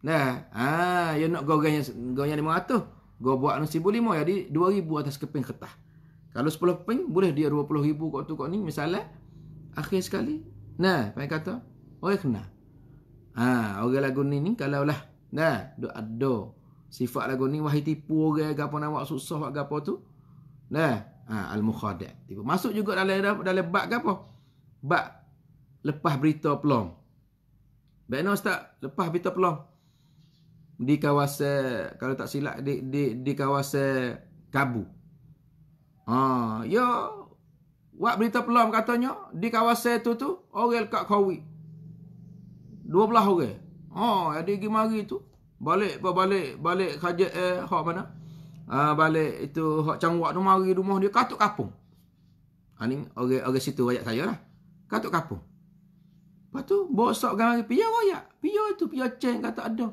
Speaker 1: Nah, ha, ia nak gorengnya gorengnya 500. Go buat nasi bulimo jadi ribu atas keping ketah, Kalau sepuluh keping boleh dia dua puluh ribu kot tu kot ni misalnya akhir sekali. Nah, pai kata, oi kena. Ha, orang lagu ni ni kalau lah Nah, duk ada sifat lagu ni wahai tipu orang gapo nak buat susah buat gapo tu. Nah, ha, al-mukhadad. Tipu. Masuk juga dalam dalam, dalam bab apa? Bab lepas berita pelong. Baik no ustaz, lepas berita pelong. Di kawasan kalau tak silap di di, di kawasan Kabu. Ha, ya buat berita pelong katanya di kawasan tu tu orang kat Kawi. 12 orang. Oh, ha, ada pergi mari tu. Balik apa balik, balik kerja eh hak mana? Ah uh, balik itu hak cangwak tu mari rumah dia katuk kapung. Ha ni orang orang situ rakyat saya lah. Katuk kapung. Lepas tu bosok gam mari piyo rakyat. Piyo tu piyo ceng kata ada.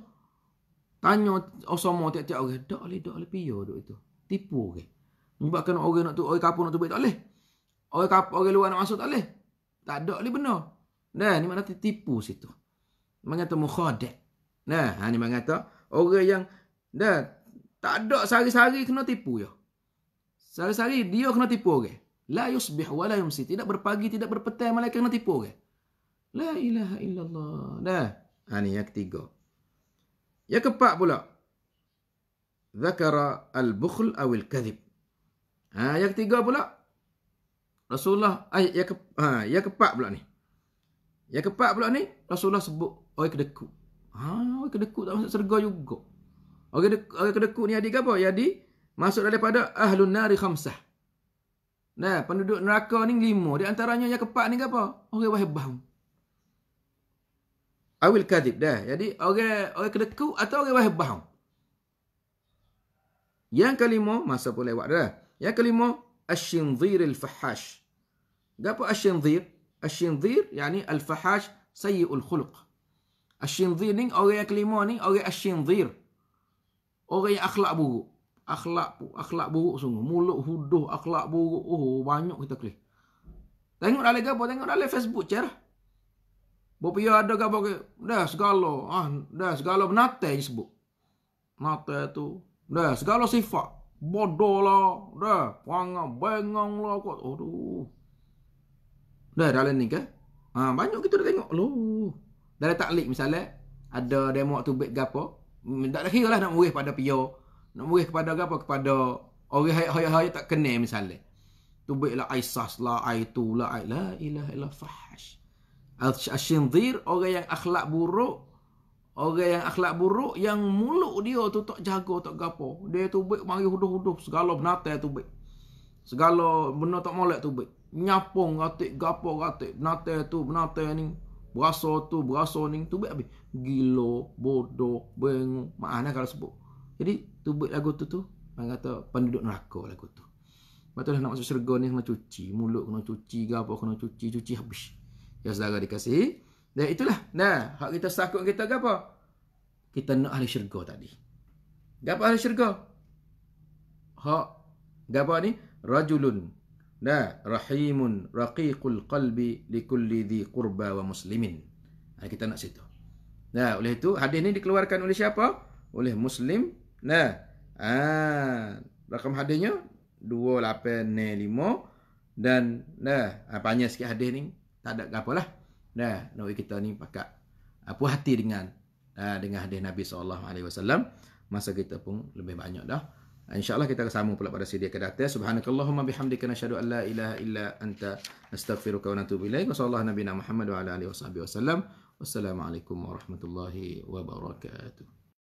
Speaker 1: Tanya osomo tiap-tiap orang, dak boleh dak boleh piyo dok itu. Tipu orang. Okay. Menyebabkan orang nak tu orang kapung nak tu baik tak boleh. Orang kapung orang luar nak masuk tak boleh. Tak ada boleh benar. Dah ni mana tipu situ mengata mukhadad. Nah, ini ha, mengata orang yang dah tak ada sehari-hari kena tipu ya. Sehari-hari dia kena tipu orang. La yusbih wa la yumsi, tidak berpagi tidak berpetang malaikat kena tipu orang. La ilaha illallah. Dah. Ini ha, yang ketiga. Yang keempat pula. Zakara al-bukhl aw al-kadhib. Ha yang ketiga pula. Rasulullah ay, yang ke, ha pula ni. Yang keempat pula ni Rasulullah sebut Orang kedekut. Ha, orang kedekut tak masuk syurga juga. Orang dekut, orang kedekut ni adik apa? Jadi masuk daripada ahlun nari khamsah. Nah, penduduk neraka ni lima. Di antaranya yang kepak ni apa? Orang wahibah. Awil kadib dah. Jadi orang orang kedekut atau orang wahibah. Yang kelima masa pun lewat dah. Yang kelima asyindhir al-fahash. Gapo asyindhir? Asyindhir yani al-fahash sayyi'ul khuluq. Asyindir ni orang yang kelima ni orang asyindir. Orang yang akhlak buruk. Akhlak akhlak buruk sungguh. Mulut huduh akhlak buruk. Oh banyak kita kelih. Tengok dalam apa? Tengok dalam Facebook cer. Bapak ya ada gambar ke? Dah segala. Ah, dah segala menata yang sebut. Menata tu. Dah segala sifat. Bodoh lah. Dah. Pangang. Bengang lah. Kot. Aduh. Dah dalam ni ke? Ah, banyak kita dah tengok. Loh dalam taklik misalnya ada demo tu bet gapo tak ada kira lah nak murih pada pia nak murih kepada gapo kepada orang hayat-hayat tak kenal misalnya lah lah, tu bet lah aisas lah aitu lah la ilaha illa fahsh asyindir orang yang akhlak buruk orang yang akhlak buruk yang mulut dia tu tak jaga tak gapo dia tu bet mari huduh-huduh segala benatai tu bet segala benda tak molek tu bet nyapong ratik gapo ratik benatai tu benatai ni berasa tu, berasa ni, tu buat habis. Gila, bodoh, bengok, mana kalau sebut. Jadi, tu lagu tu tu, orang kata penduduk neraka lagu tu. Lepas tu lah nak masuk syurga ni kena cuci. Mulut kena cuci, gapa kena cuci, cuci habis. Ya saudara dikasihi. Dan itulah, nah, hak kita sakut kita gapa? Kita nak ahli syurga tadi. Gapa ahli syurga? Hak, gapa ni? Rajulun la rahimun raqiqul qalbi likulli dhi qurba wa muslimin. Ha, kita nak situ. Nah, oleh itu hadis ini dikeluarkan oleh siapa? Oleh Muslim. Nah, ha, rakam hadisnya 2865 dan nah, ha, apanya sikit hadis ni? Tak ada apalah. Nah, nak kita ni pakak apa ha, hati dengan ha, dengan hadis Nabi SAW masa kita pun lebih banyak dah. InsyaAllah kita akan sama pula pada sedia akan datang. Subhanakallahumma bihamdika nasyhadu an la ilaha illa anta nastaghfiruka wa natubu ilaik. Wassallallahu Wassalamualaikum warahmatullahi wabarakatuh.